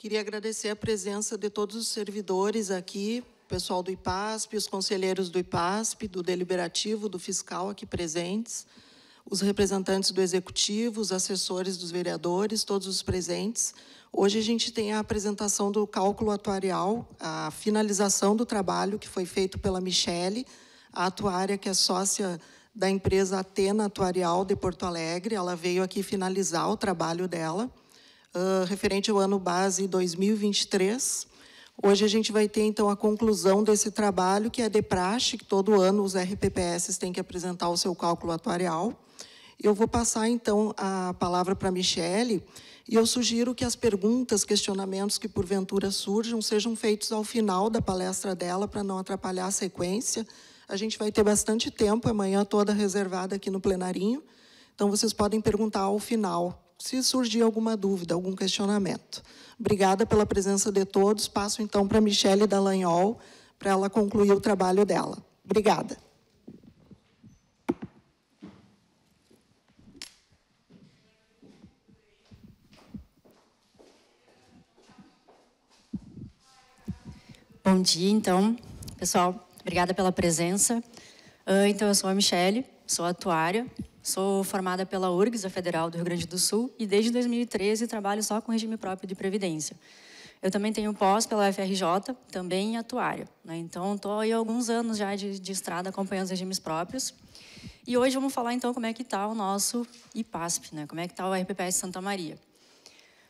Queria agradecer a presença de todos os servidores aqui, pessoal do IPASP, os conselheiros do IPASP, do Deliberativo, do Fiscal aqui presentes, os representantes do Executivo, os assessores dos vereadores, todos os presentes. Hoje a gente tem a apresentação do cálculo atuarial, a finalização do trabalho que foi feito pela Michele, a atuária que é sócia da empresa Atena Atuarial de Porto Alegre. Ela veio aqui finalizar o trabalho dela uh, referente ao ano base 2023. Hoje a gente vai ter, então, a conclusão desse trabalho, que é de praxe, que todo ano os RPPS têm que apresentar o seu cálculo atuarial. Eu vou passar, então, a palavra para a Michele, e eu sugiro que as perguntas, questionamentos que porventura surjam sejam feitos ao final da palestra dela, para não atrapalhar a sequência. A gente vai ter bastante tempo, amanhã toda reservada aqui no plenarinho, então vocês podem perguntar ao final se surgir alguma dúvida, algum questionamento. Obrigada pela presença de todos. Passo então para Michele Dallagnol, para ela concluir o trabalho dela. Obrigada. Bom dia, então, pessoal. Obrigada pela presença. Ah, então, eu sou a Michele, sou atuária Sou formada pela URGS, a Federal do Rio Grande do Sul, e desde 2013 trabalho só com regime próprio de previdência. Eu também tenho pós pela FRJ, também atuária. Né? Então, estou aí há alguns anos já de, de estrada acompanhando os regimes próprios. E hoje vamos falar, então, como é que está o nosso IPASP, né? como é que está o RPPS Santa Maria.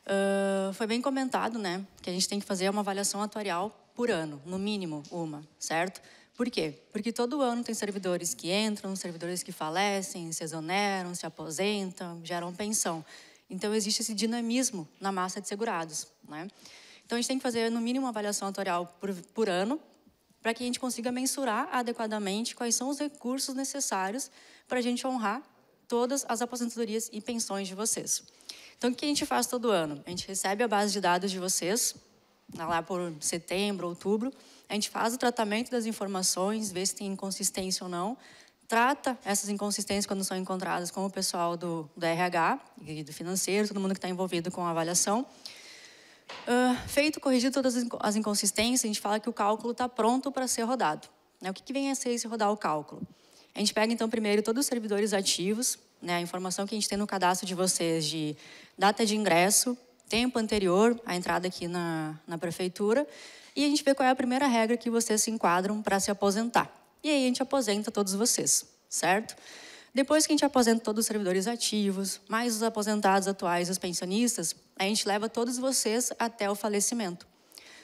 Uh, foi bem comentado né, que a gente tem que fazer uma avaliação atuarial por ano, no mínimo uma, certo? Por quê? Porque todo ano tem servidores que entram, servidores que falecem, se exoneram, se aposentam, geram pensão. Então, existe esse dinamismo na massa de segurados. Né? Então, a gente tem que fazer, no mínimo, uma avaliação atorial por, por ano, para que a gente consiga mensurar adequadamente quais são os recursos necessários para a gente honrar todas as aposentadorias e pensões de vocês. Então, o que a gente faz todo ano? A gente recebe a base de dados de vocês, né, lá por setembro, outubro, a gente faz o tratamento das informações, vê se tem inconsistência ou não, trata essas inconsistências quando são encontradas com o pessoal do, do RH e do financeiro, todo mundo que está envolvido com a avaliação. Uh, feito, corrigido todas as inconsistências, a gente fala que o cálculo está pronto para ser rodado. Né? O que, que vem a ser esse rodar o cálculo? A gente pega, então, primeiro todos os servidores ativos, né? a informação que a gente tem no cadastro de vocês de data de ingresso, tempo anterior à entrada aqui na, na prefeitura, e a gente vê qual é a primeira regra que vocês se enquadram para se aposentar. E aí a gente aposenta todos vocês, certo? Depois que a gente aposenta todos os servidores ativos, mais os aposentados atuais, os pensionistas, a gente leva todos vocês até o falecimento,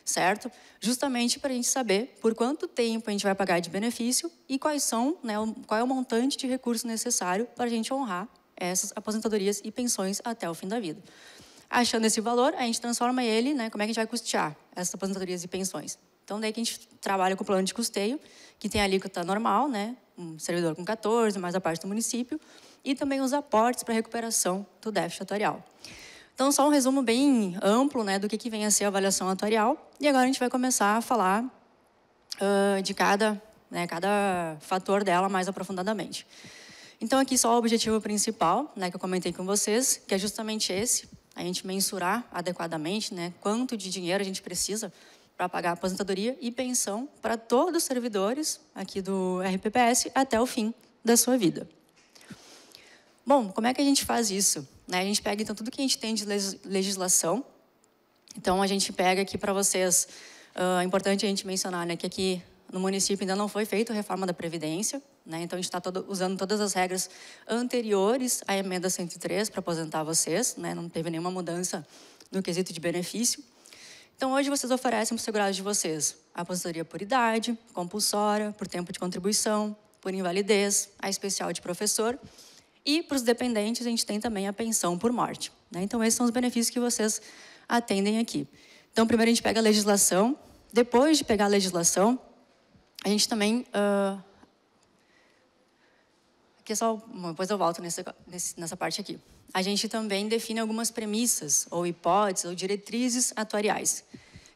certo? Justamente para a gente saber por quanto tempo a gente vai pagar de benefício e quais são, né, qual é o montante de recurso necessário para a gente honrar essas aposentadorias e pensões até o fim da vida. Achando esse valor, a gente transforma ele, né, como é que a gente vai custear essas aposentadorias e pensões. Então, daí que a gente trabalha com o plano de custeio, que tem a alíquota normal, né, um servidor com 14, mais a parte do município, e também os aportes para recuperação do déficit atuarial. Então, só um resumo bem amplo né, do que, que vem a ser a avaliação atuarial. E agora a gente vai começar a falar uh, de cada, né, cada fator dela mais aprofundadamente. Então, aqui só o objetivo principal, né, que eu comentei com vocês, que é justamente esse, a gente mensurar adequadamente né, quanto de dinheiro a gente precisa para pagar a aposentadoria e pensão para todos os servidores aqui do RPPS até o fim da sua vida. Bom, como é que a gente faz isso? Né, a gente pega, então, tudo que a gente tem de legislação. Então, a gente pega aqui para vocês... Uh, é importante a gente mencionar né, que aqui no município ainda não foi feita a reforma da Previdência. Né? Então, a gente está usando todas as regras anteriores à emenda 103 para aposentar vocês. Né? Não teve nenhuma mudança no quesito de benefício. Então, hoje vocês oferecem para os segurados de vocês a aposentadoria por idade, compulsória, por tempo de contribuição, por invalidez, a especial de professor. E para os dependentes, a gente tem também a pensão por morte. Né? Então, esses são os benefícios que vocês atendem aqui. Então, primeiro a gente pega a legislação. Depois de pegar a legislação, a gente também uh, que só depois eu volto nessa, nessa parte aqui. A gente também define algumas premissas ou hipóteses ou diretrizes atuariais,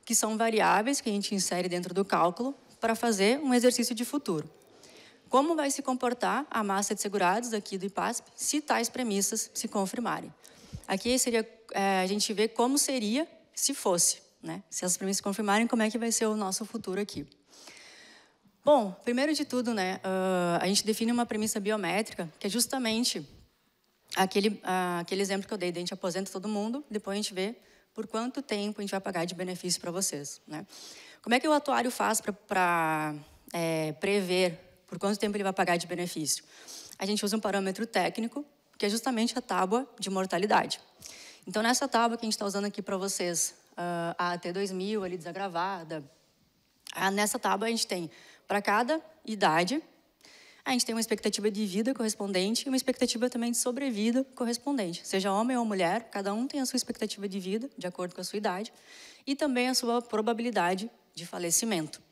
que são variáveis que a gente insere dentro do cálculo para fazer um exercício de futuro. Como vai se comportar a massa de segurados aqui do IPASP se tais premissas se confirmarem? Aqui seria é, a gente vê como seria se fosse, né? Se as premissas confirmarem, como é que vai ser o nosso futuro aqui. Bom, primeiro de tudo, né, uh, a gente define uma premissa biométrica, que é justamente aquele, uh, aquele exemplo que eu dei, de a gente aposenta todo mundo, depois a gente vê por quanto tempo a gente vai pagar de benefício para vocês. Né? Como é que o atuário faz para é, prever por quanto tempo ele vai pagar de benefício? A gente usa um parâmetro técnico, que é justamente a tábua de mortalidade. Então, nessa tábua que a gente está usando aqui para vocês, uh, a AT2000, ali desagravada, uh, nessa tábua a gente tem para cada idade, a gente tem uma expectativa de vida correspondente e uma expectativa também de sobrevida correspondente. Seja homem ou mulher, cada um tem a sua expectativa de vida, de acordo com a sua idade, e também a sua probabilidade de falecimento,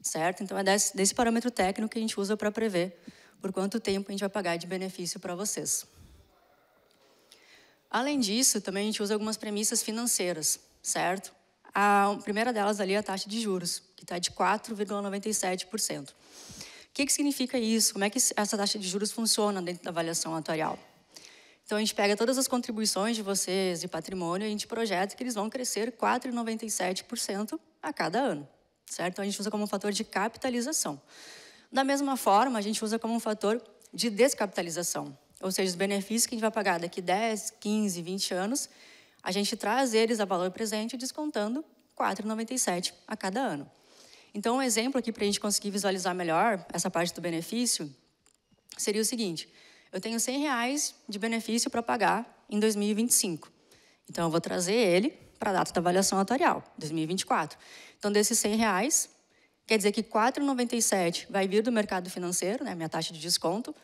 certo? Então, é desse, desse parâmetro técnico que a gente usa para prever por quanto tempo a gente vai pagar de benefício para vocês. Além disso, também a gente usa algumas premissas financeiras, certo? A primeira delas ali é a taxa de juros que está de 4,97%. O que, que significa isso? Como é que essa taxa de juros funciona dentro da avaliação atuarial? Então, a gente pega todas as contribuições de vocês de patrimônio e a gente projeta que eles vão crescer 4,97% a cada ano, certo? Então, a gente usa como um fator de capitalização. Da mesma forma, a gente usa como um fator de descapitalização, ou seja, os benefícios que a gente vai pagar daqui 10, 15, 20 anos, a gente traz eles a valor presente descontando 4,97 a cada ano. Então, um exemplo aqui para a gente conseguir visualizar melhor essa parte do benefício seria o seguinte: eu tenho 100 reais de benefício para pagar em 2025. Então, eu vou trazer ele para a data da avaliação atuarial, 2024. Então, desses 100 reais, quer dizer que 4,97 vai vir do mercado financeiro, né, minha taxa de desconto.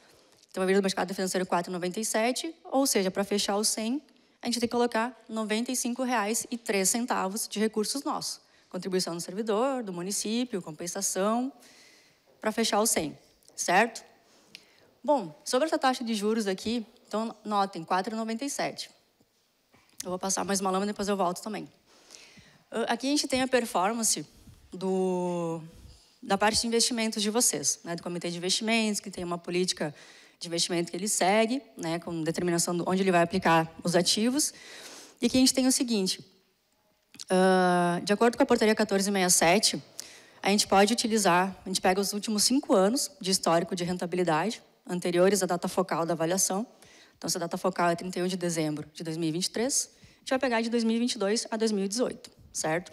Então, vai vir do mercado financeiro 4,97, ou seja, para fechar os 100, a gente tem que colocar R$ 95,03 de recursos nossos contribuição do servidor, do município, compensação, para fechar o 100, certo? Bom, sobre essa taxa de juros aqui, então notem, 4,97. Eu vou passar mais uma lâmina, depois eu volto também. Ah, aqui a gente tem a performance do, da parte de investimentos de vocês, né, do comitê de investimentos, que tem uma política de investimento que ele segue, né, com determinação de onde ele vai aplicar os ativos. E aqui a gente tem o seguinte, ah, de acordo com a portaria 1467, a gente pode utilizar, a gente pega os últimos cinco anos de histórico de rentabilidade, anteriores à data focal da avaliação. Então, se a data focal é 31 de dezembro de 2023, a gente vai pegar de 2022 a 2018, certo?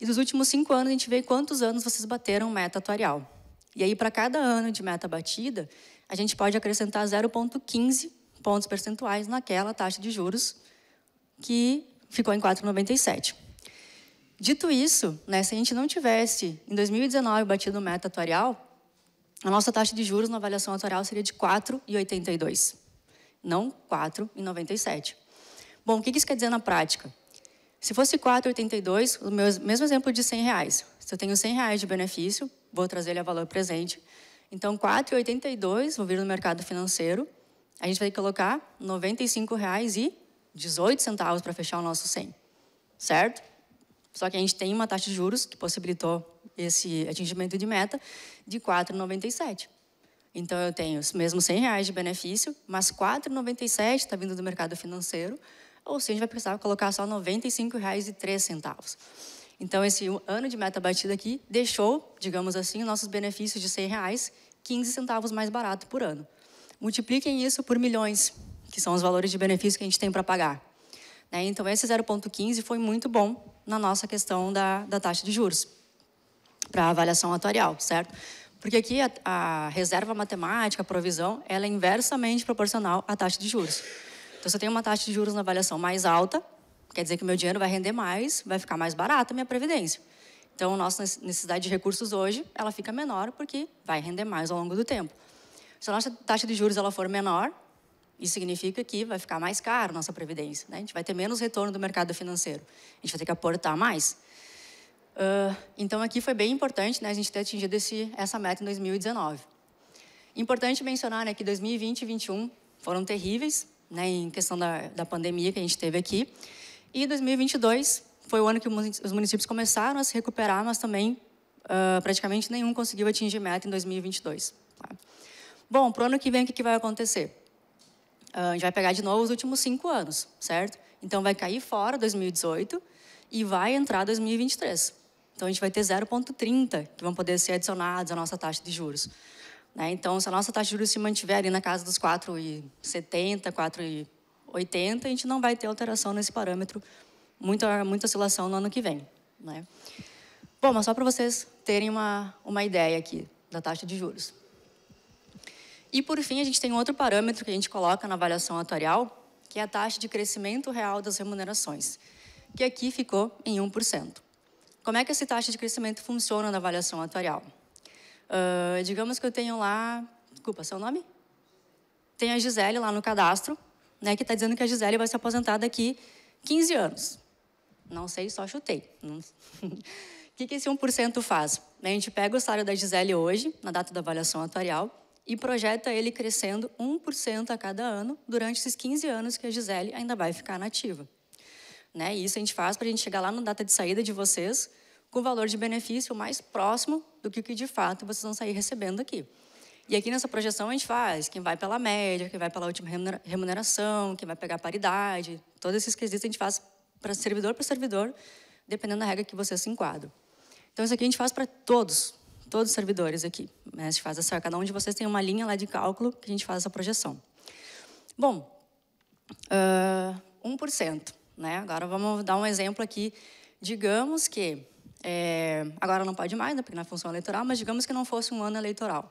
E dos últimos cinco anos, a gente vê quantos anos vocês bateram meta atuarial. E aí, para cada ano de meta batida, a gente pode acrescentar 0,15 pontos percentuais naquela taxa de juros que ficou em 4,97. Dito isso, né, se a gente não tivesse, em 2019, batido meta atuarial, a nossa taxa de juros na avaliação atuarial seria de 4,82, não 4,97. Bom, o que isso quer dizer na prática? Se fosse 4,82, o meu, mesmo exemplo de 100 reais. Se eu tenho 100 reais de benefício, vou trazer ele a valor presente. Então, 4,82, vou vir no mercado financeiro, a gente vai colocar R$ 95,18 para fechar o nosso 100, certo? Só que a gente tem uma taxa de juros que possibilitou esse atingimento de meta de 4,97. Então, eu tenho os mesmos 100 reais de benefício, mas 4,97 está vindo do mercado financeiro, ou seja, a gente vai precisar colocar só R$ 95,03. Então, esse ano de meta batida aqui deixou, digamos assim, nossos benefícios de 100 reais 15 centavos mais barato por ano. Multipliquem isso por milhões, que são os valores de benefício que a gente tem para pagar. Né? Então, esse 0,15 foi muito bom na nossa questão da, da taxa de juros para avaliação atuarial, certo? Porque aqui a, a, reserva matemática, a provisão, ela é inversamente proporcional à taxa de juros. Então, se eu tenho uma taxa de juros na avaliação mais alta, quer dizer que o meu dinheiro vai render mais, vai ficar mais barata a minha previdência. Então, nossa necessidade de recursos hoje, ela fica menor porque vai render mais ao longo do tempo. Se a nossa taxa de juros ela for menor, isso significa que vai ficar mais caro nossa previdência, né? A gente vai ter menos retorno do mercado financeiro, a gente vai ter que aportar mais. Uh, então aqui foi bem importante, né, a gente ter atingido esse, essa meta em 2019. Importante mencionar né, que 2020 e 2021 foram terríveis, né, em questão da, da pandemia que a gente teve aqui. E 2022 foi o ano que os municípios começaram a se recuperar, mas também uh, praticamente nenhum conseguiu atingir meta em 2022. Tá? Bom, para o ano que vem, o que, que vai acontecer? Ah, a gente vai pegar de novo os últimos cinco anos, certo? Então, vai cair fora 2018 e vai entrar 2023. Então, a gente vai ter 0,30 que vão poder ser adicionados à nossa taxa de juros. Né? Então, se a nossa taxa de juros se mantiver ali na casa dos 4,70, 4,80, a gente não vai ter alteração nesse parâmetro, muita, muita oscilação no ano que vem. Né? Bom, mas só para vocês terem uma, uma ideia aqui da taxa de juros. E, por fim, a gente tem outro parâmetro que a gente coloca na avaliação atuarial, que é a taxa de crescimento real das remunerações, que aqui ficou em 1%. Como é que essa taxa de crescimento funciona na avaliação atuarial? Uh, ah, digamos que eu tenho lá... Desculpa, seu nome? Tem a Gisele lá no cadastro, né, que está dizendo que a Gisele vai se aposentar daqui 15 anos. Não sei, só chutei. o que, que esse 1% faz? A gente pega o salário da Gisele hoje, na data da avaliação atuarial, e projeta ele crescendo 1% a cada ano durante esses 15 anos que a Gisele ainda vai ficar nativa. Né? E isso a gente faz para a gente chegar lá na data de saída de vocês com o valor de benefício mais próximo do que o que de fato vocês vão sair recebendo aqui. E aqui nessa projeção a gente faz quem vai pela média, quem vai pela última remuneração, quem vai pegar paridade, todos esses quesitos a gente faz para servidor para servidor, dependendo da regra que você se enquadra. Então isso aqui a gente faz para todos, todos os servidores aqui. Né? A gente faz essa, cada um de vocês tem uma linha lá de cálculo que a gente faz essa projeção. Bom, uh, ah, 1%. Né? Agora vamos dar um exemplo aqui. Digamos que, é, agora não pode mais, né, porque na é função eleitoral, mas digamos que não fosse um ano eleitoral.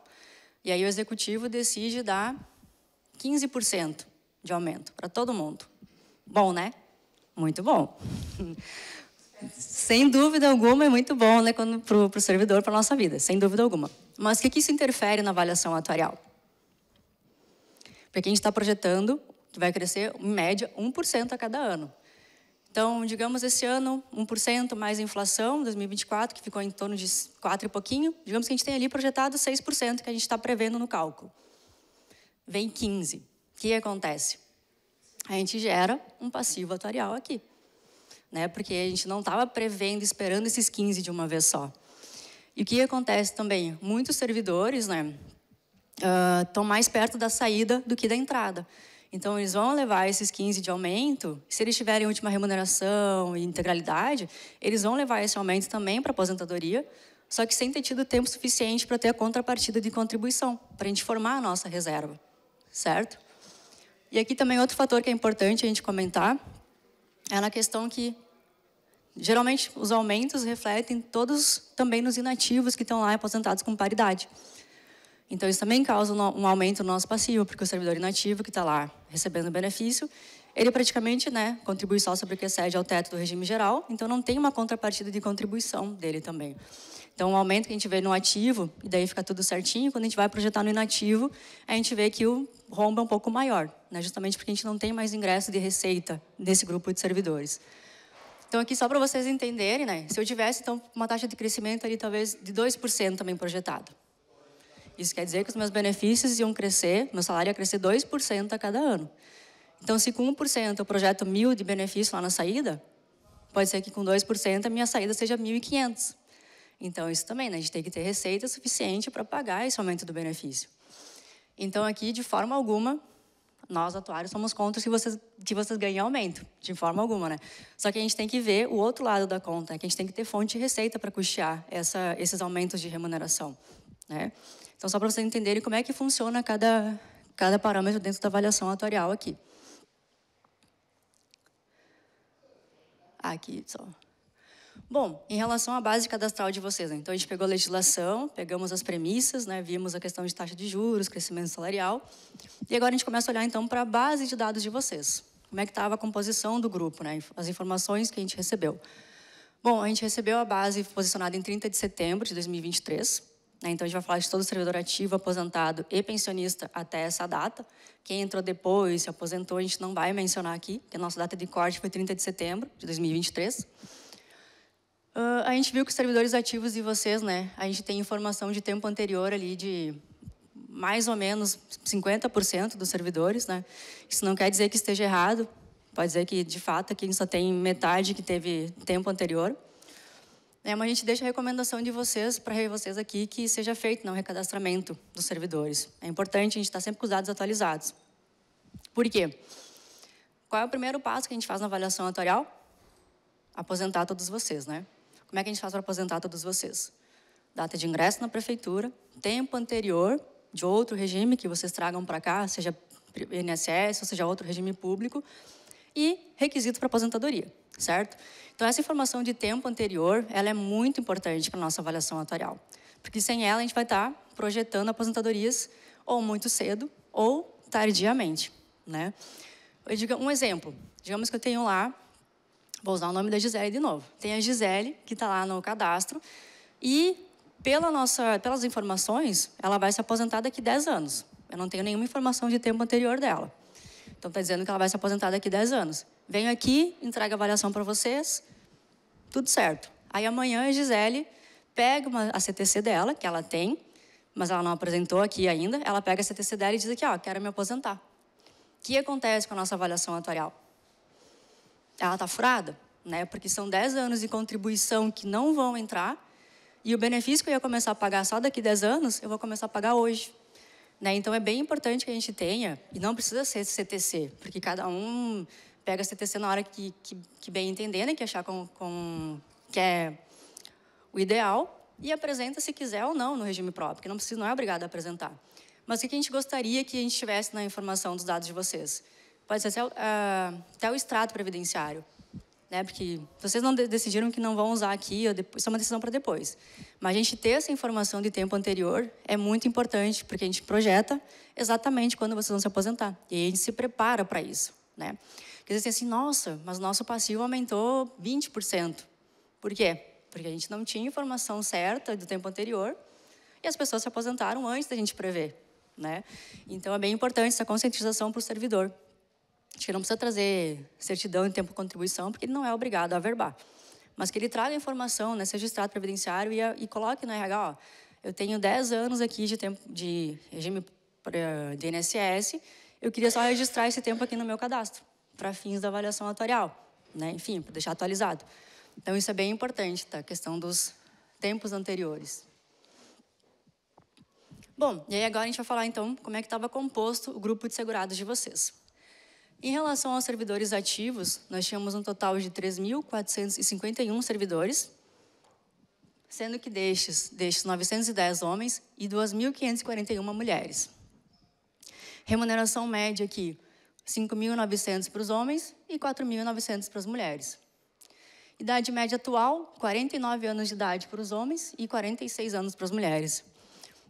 E aí o executivo decide dar 15% de aumento para todo mundo. Bom, né? Muito bom. Sem dúvida alguma, é muito bom né, para o servidor, para a nossa vida, sem dúvida alguma. Mas o que, que isso interfere na avaliação atuarial? Porque a gente está projetando que vai crescer, em média, 1% a cada ano. Então, digamos, esse ano, 1% mais inflação, 2024, que ficou em torno de 4 e pouquinho, digamos que a gente tem ali projetado 6% que a gente está prevendo no cálculo. Vem 15. O que acontece? A gente gera um passivo atuarial aqui né? Porque a gente não estava prevendo, esperando esses 15 de uma vez só. E o que acontece também? Muitos servidores, né, estão ah, uh, mais perto da saída do que da entrada. Então, eles vão levar esses 15 de aumento, se eles tiverem última remuneração e integralidade, eles vão levar esse aumento também para a aposentadoria, só que sem ter tido tempo suficiente para ter a contrapartida de contribuição, para a gente formar a nossa reserva, certo? E aqui também outro fator que é importante a gente comentar, é na questão que geralmente os aumentos refletem todos também nos inativos que estão lá aposentados com paridade. Então, isso também causa um aumento no nosso passivo, porque o servidor inativo que está lá recebendo benefício, ele praticamente né, contribui só sobre o que excede ao teto do regime geral, então não tem uma contrapartida de contribuição dele também. Então, o aumento que a gente vê no ativo, e daí fica tudo certinho, quando a gente vai projetar no inativo, a gente vê que o rombo é um pouco maior, né? justamente porque a gente não tem mais ingresso de receita desse grupo de servidores. Então, aqui só para vocês entenderem, né? se eu tivesse então, uma taxa de crescimento ali talvez de 2% também projetado. Isso quer dizer que os meus benefícios iam crescer, meu salário ia crescer 2% a cada ano. Então, se com 1% eu projeto mil de benefício lá na saída, pode ser que com 2% a minha saída seja 1.500. Então, isso também, né? a gente tem que ter receita suficiente para pagar esse aumento do benefício. Então, aqui, de forma alguma, nós atuários somos contra que vocês, que vocês ganhem aumento, de forma alguma, né? Só que a gente tem que ver o outro lado da conta, que a gente tem que ter fonte de receita para custear essa, esses aumentos de remuneração, né? Então, só para vocês entenderem como é que funciona cada, cada parâmetro dentro da avaliação atuarial aqui. Aqui, só. Bom, em relação à base cadastral de vocês, né? então a gente pegou a legislação, pegamos as premissas, né? vimos a questão de taxa de juros, crescimento salarial, e agora a gente começa a olhar então para a base de dados de vocês. Como é que estava a composição do grupo, né? as informações que a gente recebeu. Bom, a gente recebeu a base posicionada em 30 de setembro de 2023, né? então a gente vai falar de todo servidor ativo, aposentado e pensionista até essa data. Quem entrou depois, se aposentou, a gente não vai mencionar aqui, porque a nossa data de corte foi 30 de setembro de 2023. Uh, a gente viu que os servidores ativos e vocês, né? A gente tem informação de tempo anterior ali de mais ou menos 50% dos servidores, né? Isso não quer dizer que esteja errado. Pode dizer que, de fato, aqui só tem metade que teve tempo anterior. É, mas a gente deixa a recomendação de vocês, para vocês aqui, que seja feito não, um recadastramento dos servidores. É importante a gente estar tá sempre com os dados atualizados. Por quê? Qual é o primeiro passo que a gente faz na avaliação atuarial? Aposentar todos vocês, né? Como é que a gente faz para aposentar todos vocês? Data de ingresso na prefeitura, tempo anterior de outro regime que vocês tragam para cá, seja INSS ou seja outro regime público, e requisito para aposentadoria, certo? Então, essa informação de tempo anterior, ela é muito importante para a nossa avaliação atuarial, porque sem ela a gente vai estar tá projetando aposentadorias ou muito cedo ou tardiamente, né? Eu digo um exemplo, digamos que eu tenho lá Vou usar o nome da Gisele de novo. Tem a Gisele, que está lá no cadastro, e pela nossa, pelas informações, ela vai se aposentar daqui 10 anos. Eu não tenho nenhuma informação de tempo anterior dela. Então, está dizendo que ela vai se aposentar daqui 10 anos. Venho aqui, entrego a avaliação para vocês, tudo certo. Aí, amanhã, a Gisele pega uma, a CTC dela, que ela tem, mas ela não apresentou aqui ainda, ela pega a CTC dela e diz aqui, ó, quero me aposentar. O que acontece com a nossa avaliação atuarial? ela está furada, né? Porque são 10 anos de contribuição que não vão entrar e o benefício que eu ia começar a pagar só daqui 10 anos, eu vou começar a pagar hoje. Né? Então, é bem importante que a gente tenha, e não precisa ser CTC, porque cada um pega CTC na hora que, que, que bem entender, né? que achar com, com, que é o ideal, e apresenta se quiser ou não no regime próprio, porque não, não é obrigado a apresentar. Mas o que a gente gostaria que a gente tivesse na informação dos dados de vocês? pode ser ah, até o, extrato previdenciário. Né? Porque vocês não decidiram que não vão usar aqui, isso é uma decisão para depois. Mas a gente ter essa informação de tempo anterior é muito importante, porque a gente projeta exatamente quando vocês vão se aposentar. E a gente se prepara para isso. Né? Porque dizem assim, nossa, mas nosso passivo aumentou 20%. Por quê? Porque a gente não tinha informação certa do tempo anterior e as pessoas se aposentaram antes da gente prever. Né? Então, é bem importante essa conscientização para o servidor que não precisa trazer certidão em tempo de contribuição, porque ele não é obrigado a averbar. Mas que ele traga a informação, né, seja extrato previdenciário e, a, e coloque no RH, ó, eu tenho 10 anos aqui de, tempo, de regime eh, de INSS, eu queria só registrar esse tempo aqui no meu cadastro, para fins da avaliação atuarial, né? enfim, para deixar atualizado. Então, isso é bem importante, tá? a questão dos tempos anteriores. Bom, e aí agora a gente vai falar, então, como é que estava composto o grupo de segurados de vocês. Em relação aos servidores ativos, nós tínhamos um total de 3.451 servidores, sendo que destes, destes 910 homens e 2.541 mulheres. Remuneração média aqui, 5.900 para os homens e 4.900 para as mulheres. Idade média atual, 49 anos de idade para os homens e 46 anos para as mulheres.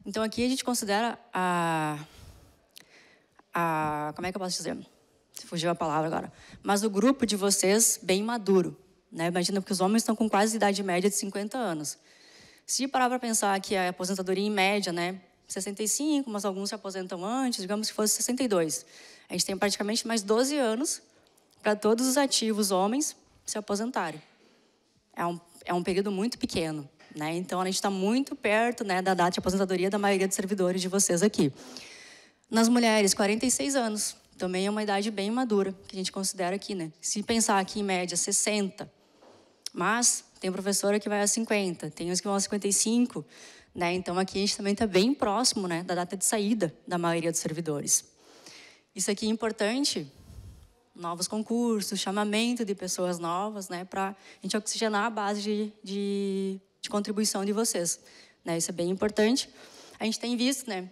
Então, aqui a gente considera a, a... Como é que eu posso dizer? fugiu a palavra agora, mas o grupo de vocês bem maduro. Né? Imagina que os homens estão com quase idade média de 50 anos. Se parar para pensar que a aposentadoria em média, né, 65, mas alguns se aposentam antes, digamos que fosse 62. A gente tem praticamente mais 12 anos para todos os ativos homens se aposentarem. É um, é um período muito pequeno. Né? Então, a gente está muito perto né, da data de aposentadoria da maioria dos servidores de vocês aqui. Nas mulheres, 46 anos também é uma idade bem madura, que a gente considera aqui, né? Se pensar aqui em média 60, mas tem professora que vai a 50, tem uns que vão a 55, né? Então aqui a gente também está bem próximo, né, da data de saída da maioria dos servidores. Isso aqui é importante, novos concursos, chamamento de pessoas novas, né, para a gente oxigenar a base de, de, de contribuição de vocês, né? Isso é bem importante. A gente tem visto, né,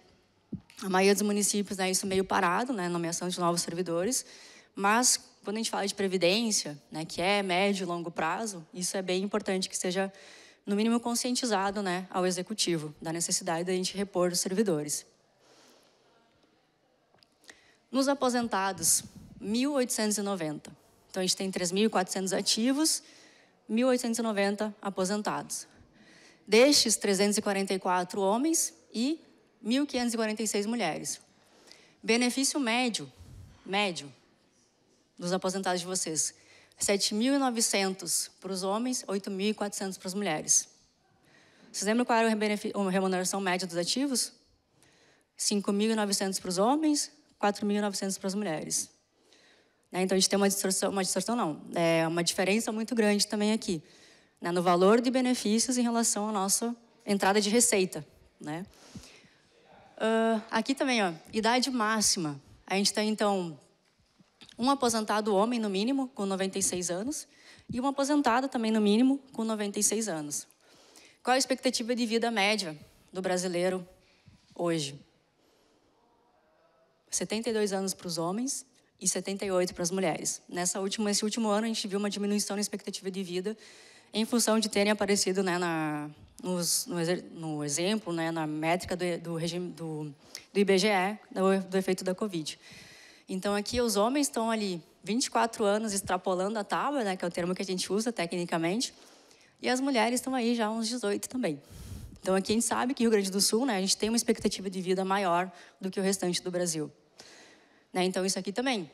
a maioria dos municípios, né, isso é meio parado, né, nomeação de novos servidores, mas quando a gente fala de previdência, né, que é médio e longo prazo, isso é bem importante que seja no mínimo conscientizado, né, ao executivo da necessidade da gente repor os servidores. Nos aposentados, 1890. Então a gente tem 3.400 ativos, 1.890 aposentados. Destes, 344 homens e 1.546 mulheres. Benefício médio, médio, dos aposentados de vocês, 7.900 para os homens, 8.400 para as mulheres. Vocês lembram qual era a remuneração média dos ativos? 5.900 para os homens, 4.900 para as mulheres. Né, então, a gente tem uma distorção, uma distorção não, é uma diferença muito grande também aqui, né, no valor de benefícios em relação à nossa entrada de receita. Né? Uh, aqui também, ó, idade máxima. A gente tem, então, um aposentado homem, no mínimo, com 96 anos, e uma aposentada também, no mínimo, com 96 anos. Qual a expectativa de vida média do brasileiro hoje? 72 anos para os homens e 78 para as mulheres. Nessa última, esse último ano, a gente viu uma diminuição na expectativa de vida em função de terem aparecido né, na, nos, no, no, exemplo, né, na métrica do, do, regime, do, do IBGE, do, do, efeito da Covid. Então, aqui os homens estão ali 24 anos extrapolando a tábua, né, que é o termo que a gente usa tecnicamente, e as mulheres estão aí já uns 18 também. Então, aqui a gente sabe que Rio Grande do Sul, né, a gente tem uma expectativa de vida maior do que o restante do Brasil. Né, então, isso aqui também.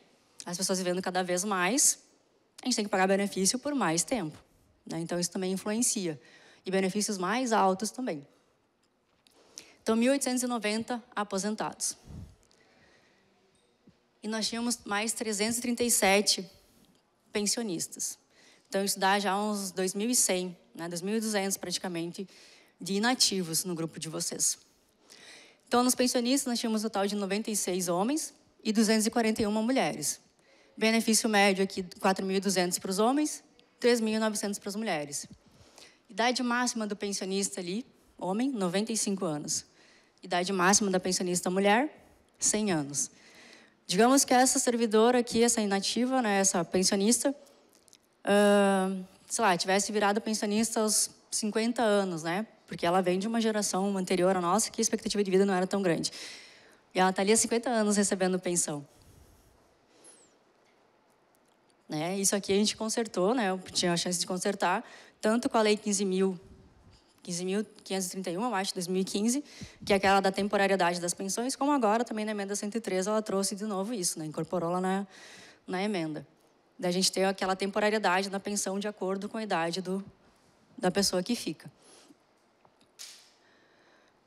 As pessoas vivendo cada vez mais, a gente tem que pagar benefício por mais tempo. Né, então, isso também influencia e benefícios mais altos também. Então, 1.890 aposentados. E nós tínhamos mais 337 pensionistas. Então, isso dá já uns 2.100, né, 2.200 praticamente, de inativos no grupo de vocês. Então, nos pensionistas, nós tínhamos um total de 96 homens e 241 mulheres. Benefício médio aqui, 4.200 para os homens, 3.900 para as mulheres. Idade máxima do pensionista ali, homem, 95 anos. Idade máxima da pensionista mulher, 100 anos. Digamos que essa servidora aqui, essa inativa, né, essa pensionista, uh, sei lá, tivesse virado pensionista aos 50 anos, né? Porque ela vem de uma geração anterior à nossa que a expectativa de vida não era tão grande. E ela está ali há 50 anos recebendo pensão. Né? Isso aqui a gente consertou, né? Eu tinha a chance de consertar, tanto com a Lei 15 15.531, eu acho, 2015, que é aquela da temporariedade das pensões, como agora também na emenda 103 ela trouxe de novo isso, né? incorporou lá na, na emenda. Da gente ter aquela temporariedade na pensão de acordo com a idade do, da pessoa que fica.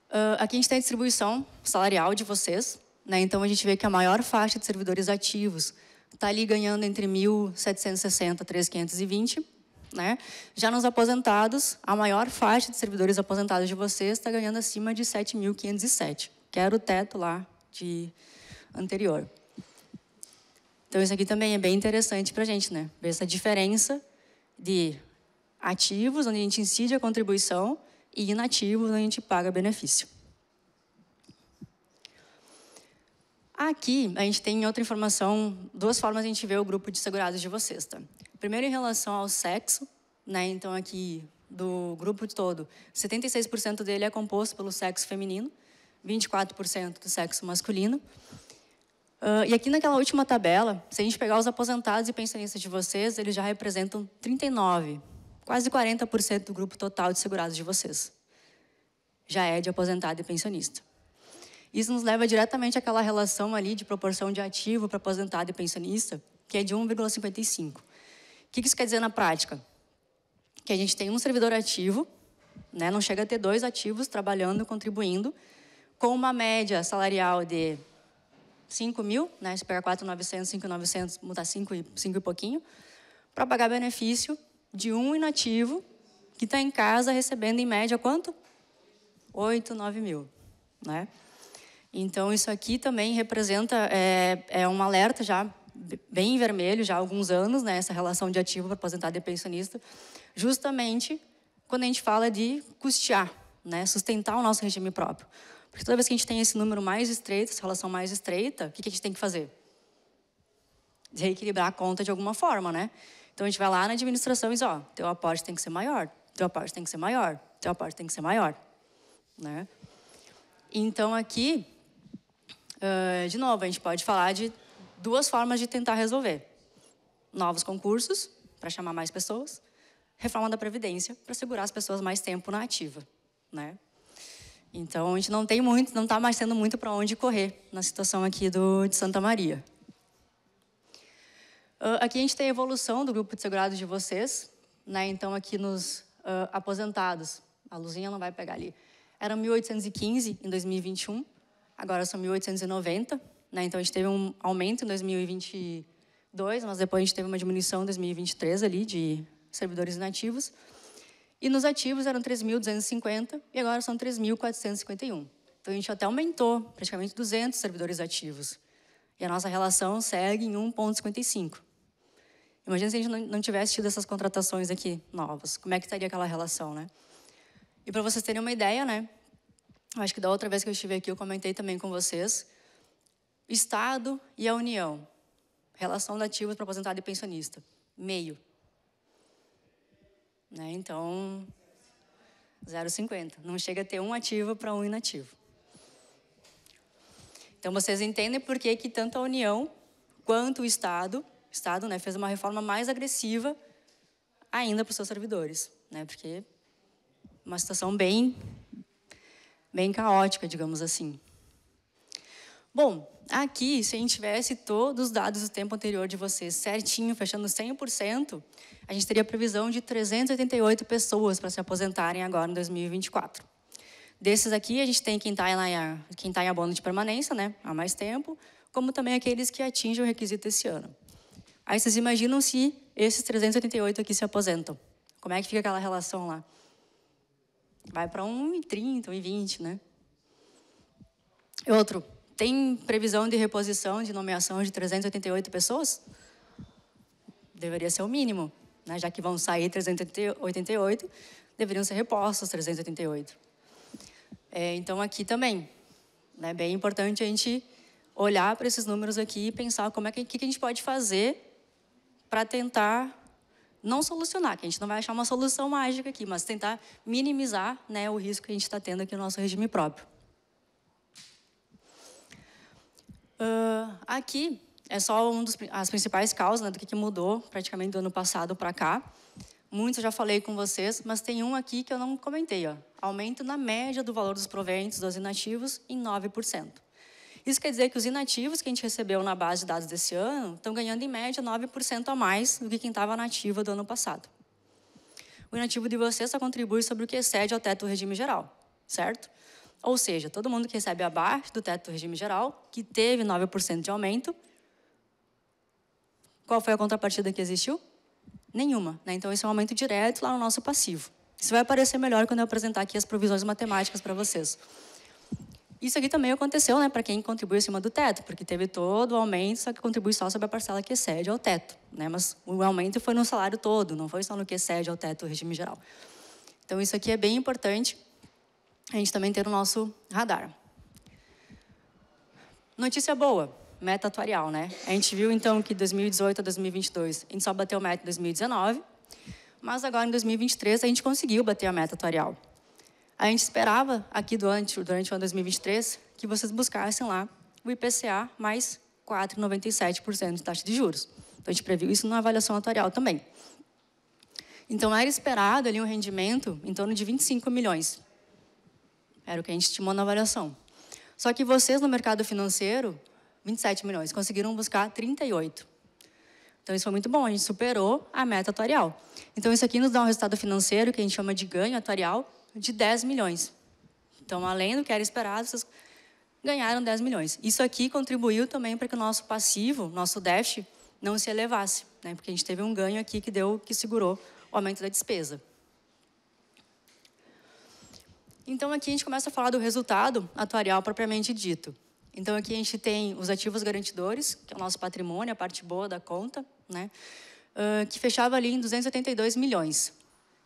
Uh, aqui a gente tem a distribuição salarial de vocês, né? então a gente vê que a maior faixa de servidores ativos está ali ganhando entre 1.760 e 3.520 né? Já nos aposentados, a maior faixa de servidores aposentados de vocês está ganhando acima de 7.507, que era o teto lá de anterior. Então, isso aqui também é bem interessante para a gente, né? Ver essa diferença de ativos, onde a gente incide a contribuição, e inativos, onde a gente paga benefício. Aqui, a gente tem outra informação, duas formas a gente vê o grupo de segurados de vocês, tá? Primeiro, em relação ao sexo, né? Então, aqui, do grupo todo, 76% dele é composto pelo sexo feminino, 24% do sexo masculino. Uh, e aqui naquela última tabela, se a gente pegar os aposentados e pensionistas de vocês, eles já representam 39, quase 40% do grupo total de segurados de vocês. Já é de aposentado e pensionista. Isso nos leva diretamente àquela relação ali de proporção de ativo para aposentado e pensionista, que é de 1,55 que isso quer dizer na prática? Que a gente tem um servidor ativo, né, não chega a ter dois ativos trabalhando, contribuindo, com uma média salarial de 5 mil, né, espera 4,900, 5,900, mudar 5 e, 5 e pouquinho, para pagar benefício de um inativo que está em casa recebendo, em média, quanto? 8, 9 mil. Né? Então, isso aqui também representa, é, é um alerta já bem vermelho já há alguns anos, né, essa relação de ativo para aposentado e pensionista, justamente quando a gente fala de custear, né, sustentar o nosso regime próprio. Porque toda vez que a gente tem esse número mais estreito, essa relação mais estreita, o que a gente tem que fazer? Reequilibrar a conta de alguma forma, né? Então a gente vai lá na administração e diz: ó, teu aporte tem que ser maior, teu aporte tem que ser maior, teu aporte tem que ser maior, né? Então aqui, de novo, a gente pode falar de duas formas de tentar resolver: novos concursos, para chamar mais pessoas, reforma da Previdência, para segurar as pessoas mais tempo na ativa. Né? Então, a gente não tem muito, não está mais tendo muito para onde correr na situação aqui do, de Santa Maria. Uh, aqui a gente tem a evolução do grupo de segurados de vocês. Né? Então, aqui nos uh, aposentados, a luzinha não vai pegar ali. Eram 1.815 em 2021, agora são 1.890 né? Então, a gente teve um aumento em 2022, mas depois a gente teve uma diminuição em 2023 ali de servidores inativos. E nos ativos eram 3.250 e agora são 3.451. Então, a gente até aumentou praticamente 200 servidores ativos. E a nossa relação segue em 1,55. Imagina se a gente não tivesse tido essas contratações aqui novas. Como é que estaria aquela relação, né? E para vocês terem uma ideia, né? Acho que da outra vez que eu estive aqui, eu comentei também com vocês Estado e a União. Relação nativos para aposentado e pensionista. Meio. Né? Então, 0,50. Não chega a ter um ativo para um inativo. Então, vocês entendem por que, que tanto a União quanto o Estado, o Estado né, fez uma reforma mais agressiva ainda para os seus servidores. Né? Porque uma situação bem, bem caótica, digamos assim. Bom, Aqui, se a gente tivesse todos os dados do tempo anterior de vocês certinho, fechando 100%, a gente teria previsão de 388 pessoas para se aposentarem agora em 2024. Desses aqui, a gente tem quem está em, tá em abono de permanência né, há mais tempo, como também aqueles que atingem o requisito esse ano. Aí vocês imaginam se esses 388 aqui se aposentam. Como é que fica aquela relação lá? Vai para 1,30, 1,20, né? Outro, tem previsão de reposição de nomeação de 388 pessoas? Deveria ser o mínimo, né? já que vão sair 388, deveriam ser repostos 388. É, então, aqui também, é né? bem importante a gente olhar para esses números aqui e pensar como é que, que a gente pode fazer para tentar não solucionar, que a gente não vai achar uma solução mágica aqui, mas tentar minimizar né, o risco que a gente está tendo aqui no nosso regime próprio. Uh, aqui é só dos as principais causas né, do que, que mudou praticamente do ano passado para cá. Muitos eu já falei com vocês, mas tem um aqui que eu não comentei. Ó. Aumento na média do valor dos proventos dos inativos em 9%. Isso quer dizer que os inativos que a gente recebeu na base de dados desse ano estão ganhando, em média, 9% a mais do que quem estava nativo do ano passado. O inativo de vocês só contribui sobre o que excede ao teto do regime geral, certo? Ou seja, todo mundo que recebe abaixo do teto do regime geral, que teve 9% de aumento, qual foi a contrapartida que existiu? Nenhuma. Né? Então, esse é um aumento direto lá no nosso passivo. Isso vai aparecer melhor quando eu apresentar aqui as provisões matemáticas para vocês. Isso aqui também aconteceu né, para quem contribui acima do teto, porque teve todo o aumento, só que contribui só sobre a parcela que excede ao teto. Né? Mas o aumento foi no salário todo, não foi só no que excede ao teto do regime geral. Então, isso aqui é bem importante a gente também ter o nosso radar. Notícia boa, meta atuarial, né? A gente viu então que 2018 a 2022 a gente só bateu meta em 2019, mas agora em 2023 a gente conseguiu bater a meta atuarial. A gente esperava aqui durante, durante o ano 2023 que vocês buscassem lá o IPCA mais 4,97% de taxa de juros. Então, a gente previu isso na avaliação atuarial também. Então, era esperado ali um rendimento em torno de 25 milhões. Era o que a gente estimou na avaliação. Só que vocês no mercado financeiro, 27 milhões, conseguiram buscar 38. Então, isso foi muito bom, a gente superou a meta atuarial. Então, isso aqui nos dá um resultado financeiro, que a gente chama de ganho atuarial, de 10 milhões. Então, além do que era esperado, vocês ganharam 10 milhões. Isso aqui contribuiu também para que o nosso passivo, nosso déficit, não se elevasse, né? porque a gente teve um ganho aqui que deu, que segurou o aumento da despesa. Então aqui a gente começa a falar do resultado atuarial propriamente dito. Então aqui a gente tem os ativos garantidores, que é o nosso patrimônio, a parte boa da conta, né? Uh, que fechava ali em 282 milhões.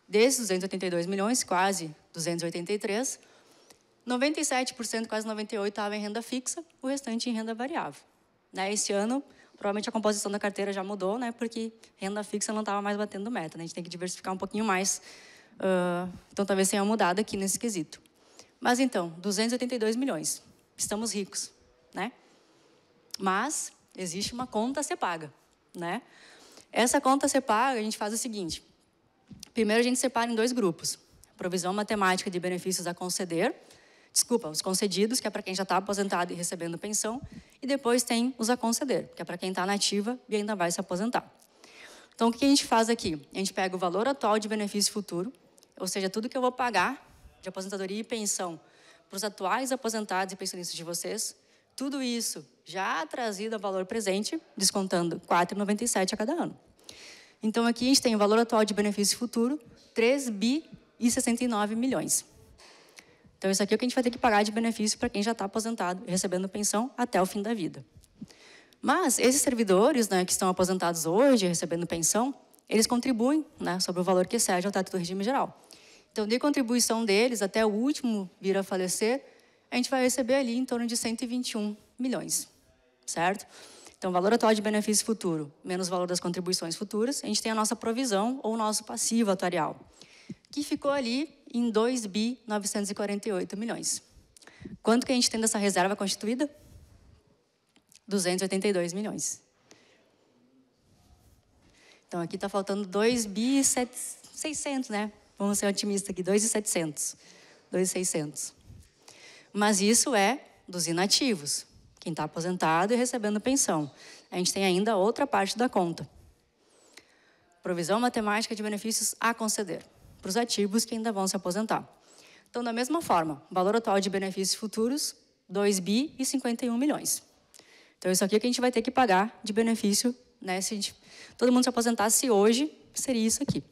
Desses 282 milhões, quase 283, 97%, quase 98% estava em renda fixa, o restante em renda variável. Né? Esse ano, provavelmente a composição da carteira já mudou, né? porque renda fixa não estava mais batendo meta. Né? A gente tem que diversificar um pouquinho mais Uh, então, talvez tenha mudado aqui nesse quesito. Mas então, 282 milhões. Estamos ricos, né? Mas existe uma conta a ser paga, né? Essa conta a ser paga, a gente faz o seguinte. Primeiro, a gente separa em dois grupos. Provisão matemática de benefícios a conceder, desculpa, os concedidos, que é para quem já está aposentado e recebendo pensão, e depois tem os a conceder, que é para quem está nativa e ainda vai se aposentar. Então, o que a gente faz aqui? A gente pega o valor atual de benefício futuro, ou seja, tudo que eu vou pagar de aposentadoria e pensão para os atuais aposentados e pensionistas de vocês, tudo isso já trazido ao valor presente, descontando 4,97 a cada ano. Então, aqui a gente tem o valor atual de benefício futuro, R$ bi e milhões. Então, isso aqui é o que a gente vai ter que pagar de benefício para quem já está aposentado e recebendo pensão até o fim da vida. Mas esses servidores né, que estão aposentados hoje, recebendo pensão, eles contribuem né, sobre o valor que excede ao teto do regime geral. Então, de contribuição deles, até o último vir a falecer, a gente vai receber ali em torno de 121 milhões, certo? Então, valor atual de benefício futuro, menos valor das contribuições futuras, a gente tem a nossa provisão ou o nosso passivo atuarial, que ficou ali em 2 948 milhões. Quanto que a gente tem dessa reserva constituída? 282 milhões. Então, aqui está faltando 2 600, né? Vamos ser otimistas aqui, 2,700, 2,600. Mas isso é dos inativos, quem está aposentado e recebendo pensão. A gente tem ainda outra parte da conta. Provisão matemática de benefícios a conceder para os ativos que ainda vão se aposentar. Então, da mesma forma, valor atual de benefícios futuros, 2 bi e 51 milhões. Então, isso aqui é que a gente vai ter que pagar de benefício, né? Se gente, todo mundo se aposentasse hoje, seria isso aqui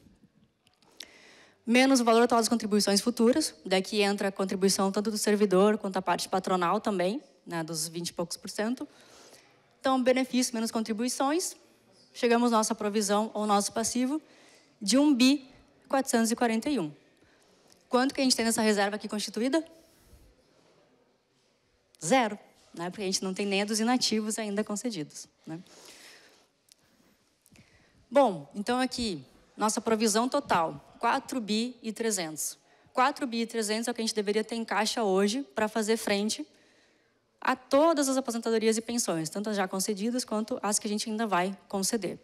menos o valor atual das contribuições futuras, daqui entra a contribuição tanto do servidor quanto a parte patronal também, né, dos 20 e poucos por cento. Então, benefício menos contribuições, chegamos nossa provisão ou nosso passivo de 1 bi 441. Quanto que a gente tem nessa reserva aqui constituída? Zero, né? porque a gente não tem nem a dos inativos ainda concedidos. Né? Bom, então aqui, nossa provisão total, 4 bi e 300. 4 bi e 300 é o que a gente deveria ter em caixa hoje para fazer frente a todas as aposentadorias e pensões, tanto as já concedidas quanto as que a gente ainda vai conceder.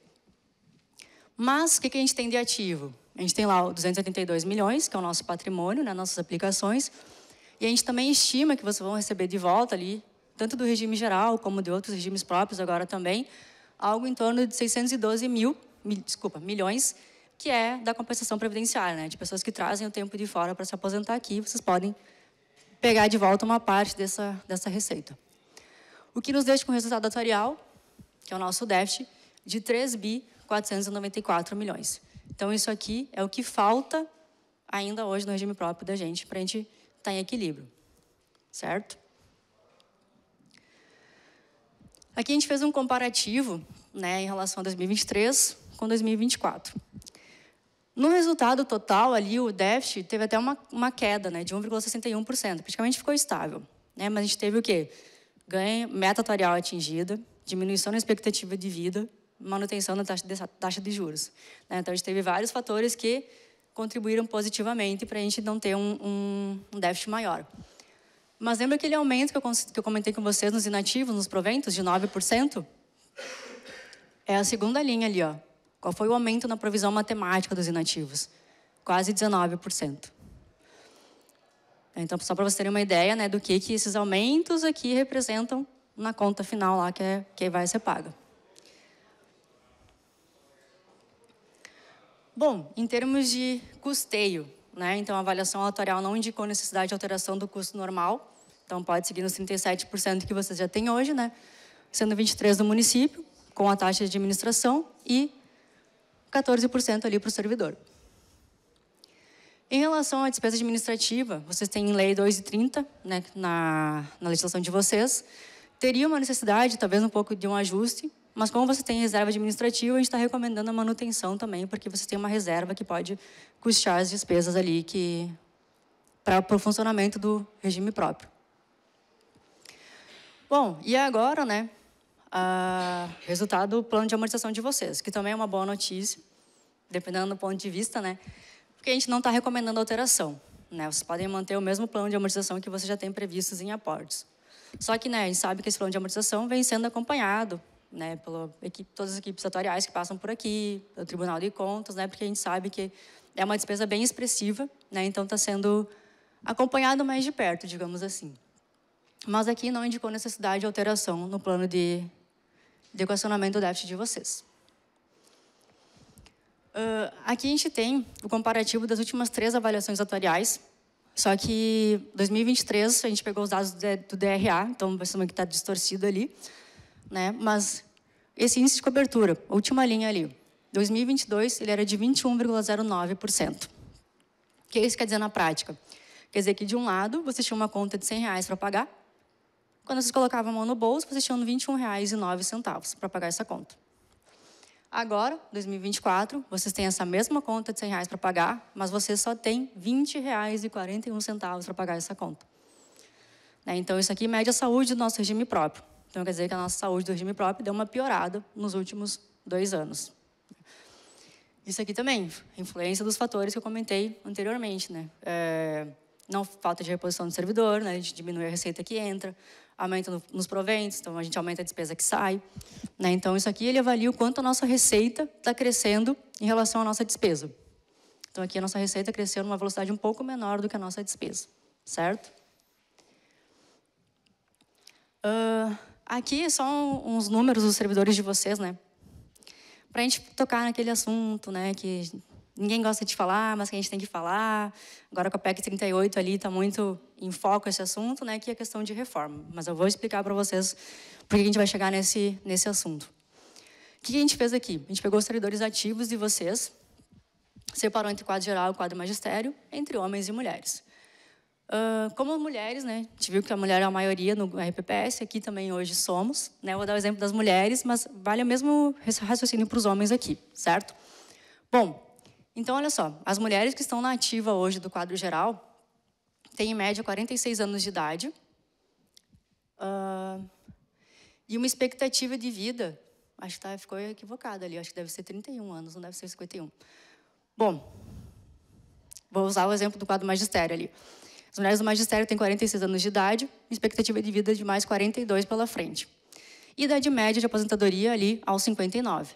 Mas o que, a gente tem de ativo? A gente tem lá 282 milhões, que é o nosso patrimônio, né, nossas aplicações, e a gente também estima que vocês vão receber de volta ali, tanto do regime geral como de outros regimes próprios agora também, algo em torno de 612 mil, desculpa, milhões que é da compensação previdenciária, né? De pessoas que trazem o tempo de fora para se aposentar aqui, vocês podem pegar de volta uma parte dessa, dessa receita. O que nos deixa com o resultado atuarial, que é o nosso déficit, de 3 bi 494 milhões. Então, isso aqui é o que falta ainda hoje no regime próprio da gente para a gente estar tá em equilíbrio, certo? Aqui a gente fez um comparativo né, em relação a 2023 com 2024. No resultado total ali, o déficit teve até uma, uma queda né, de 1,61%, praticamente ficou estável. Né? Mas a gente teve o quê? Ganho, meta atuarial atingida, diminuição na expectativa de vida, manutenção da taxa de, taxa de juros. Né? Então, a gente teve vários fatores que contribuíram positivamente para a gente não ter um, um, um, déficit maior. Mas lembra aquele aumento que eu, que eu comentei com vocês nos inativos, nos proventos, de 9%? É a segunda linha ali, ó, qual foi o aumento na provisão matemática dos inativos? Quase 19%. Então, só para vocês terem uma ideia né, do que, que esses aumentos aqui representam na conta final lá que, é, que vai ser paga. Bom, em termos de custeio, né, então a avaliação atuarial não indicou necessidade de alteração do custo normal, então pode seguir nos 37% que vocês já têm hoje, né, sendo 23% do município, com a taxa de administração, e 14% ali para o servidor. Em relação à despesa administrativa, vocês têm em lei 230, né, na, na legislação de vocês, teria uma necessidade, talvez, um pouco de um ajuste, mas como você tem reserva administrativa, a gente está recomendando a manutenção também, porque você tem uma reserva que pode custear as despesas ali que para o funcionamento do regime próprio. Bom, e agora, né, uh, resultado do plano de amortização de vocês, que também é uma boa notícia, dependendo do ponto de vista, né? Porque a gente não está recomendando alteração. Né? Vocês podem manter o mesmo plano de amortização que vocês já têm previstos em aportes. Só que né, a gente sabe que esse plano de amortização vem sendo acompanhado né, pela equipe, todas as equipes atuariais que passam por aqui, pelo Tribunal de Contas, né, porque a gente sabe que é uma despesa bem expressiva, né, então está sendo acompanhado mais de perto, digamos assim. Mas aqui não indicou necessidade de alteração no plano de de equacionamento do déficit de vocês. Uh, aqui a gente tem o comparativo das últimas três avaliações atuariais, só que 2023 a gente pegou os dados do DRA, então percebemos que está distorcido ali, né? mas esse índice de cobertura, a última linha ali, 2022 ele era de 21,09%. O que isso quer dizer na prática? Quer dizer que, de um lado, você tinha uma conta de 100 reais para pagar, quando vocês colocavam a mão no bolso, vocês tinham R$ 21,09 para pagar essa conta. Agora, 2024, vocês têm essa mesma conta de R$ 100 para pagar, mas vocês só têm R$ 20,41 para pagar essa conta. Né? Então, isso aqui mede a saúde do nosso regime próprio. Então, quer dizer que a nossa saúde do regime próprio deu uma piorada nos últimos dois anos. Isso aqui também, influência dos fatores que eu comentei anteriormente. Né? É, não falta de reposição do servidor, né? a gente diminui a receita que entra, aumenta nos proventos, então a gente aumenta a despesa que sai. Né? Então, isso aqui ele avalia o quanto a nossa receita está crescendo em relação à nossa despesa. Então, aqui a nossa receita cresceu numa velocidade um pouco menor do que a nossa despesa, certo? Uh, aqui é são uns números dos servidores de vocês, né? Para a gente tocar naquele assunto, né, que ninguém gosta de falar, mas que a gente tem que falar. Agora com a PEC 38 ali está muito em foco esse assunto, né, que é a questão de reforma. Mas eu vou explicar para vocês por que a gente vai chegar nesse, nesse assunto. O que a gente fez aqui? A gente pegou os servidores ativos de vocês, separou entre quadro geral e quadro magistério, entre homens e mulheres. Uh, como mulheres, né? A gente viu que a mulher é a maioria no RPPS, aqui também hoje somos. Né? Vou dar o exemplo das mulheres, mas vale o mesmo raciocínio para os homens aqui, certo? Bom, então, olha só, as mulheres que estão na ativa hoje do quadro geral têm, em média, 46 anos de idade uh, e uma expectativa de vida, acho que tá, ficou equivocada ali, acho que deve ser 31 anos, não deve ser 51. Bom, vou usar o exemplo do quadro magistério ali. As mulheres do magistério têm 46 anos de idade, expectativa de vida de mais 42 pela frente. E idade média de aposentadoria ali aos 59.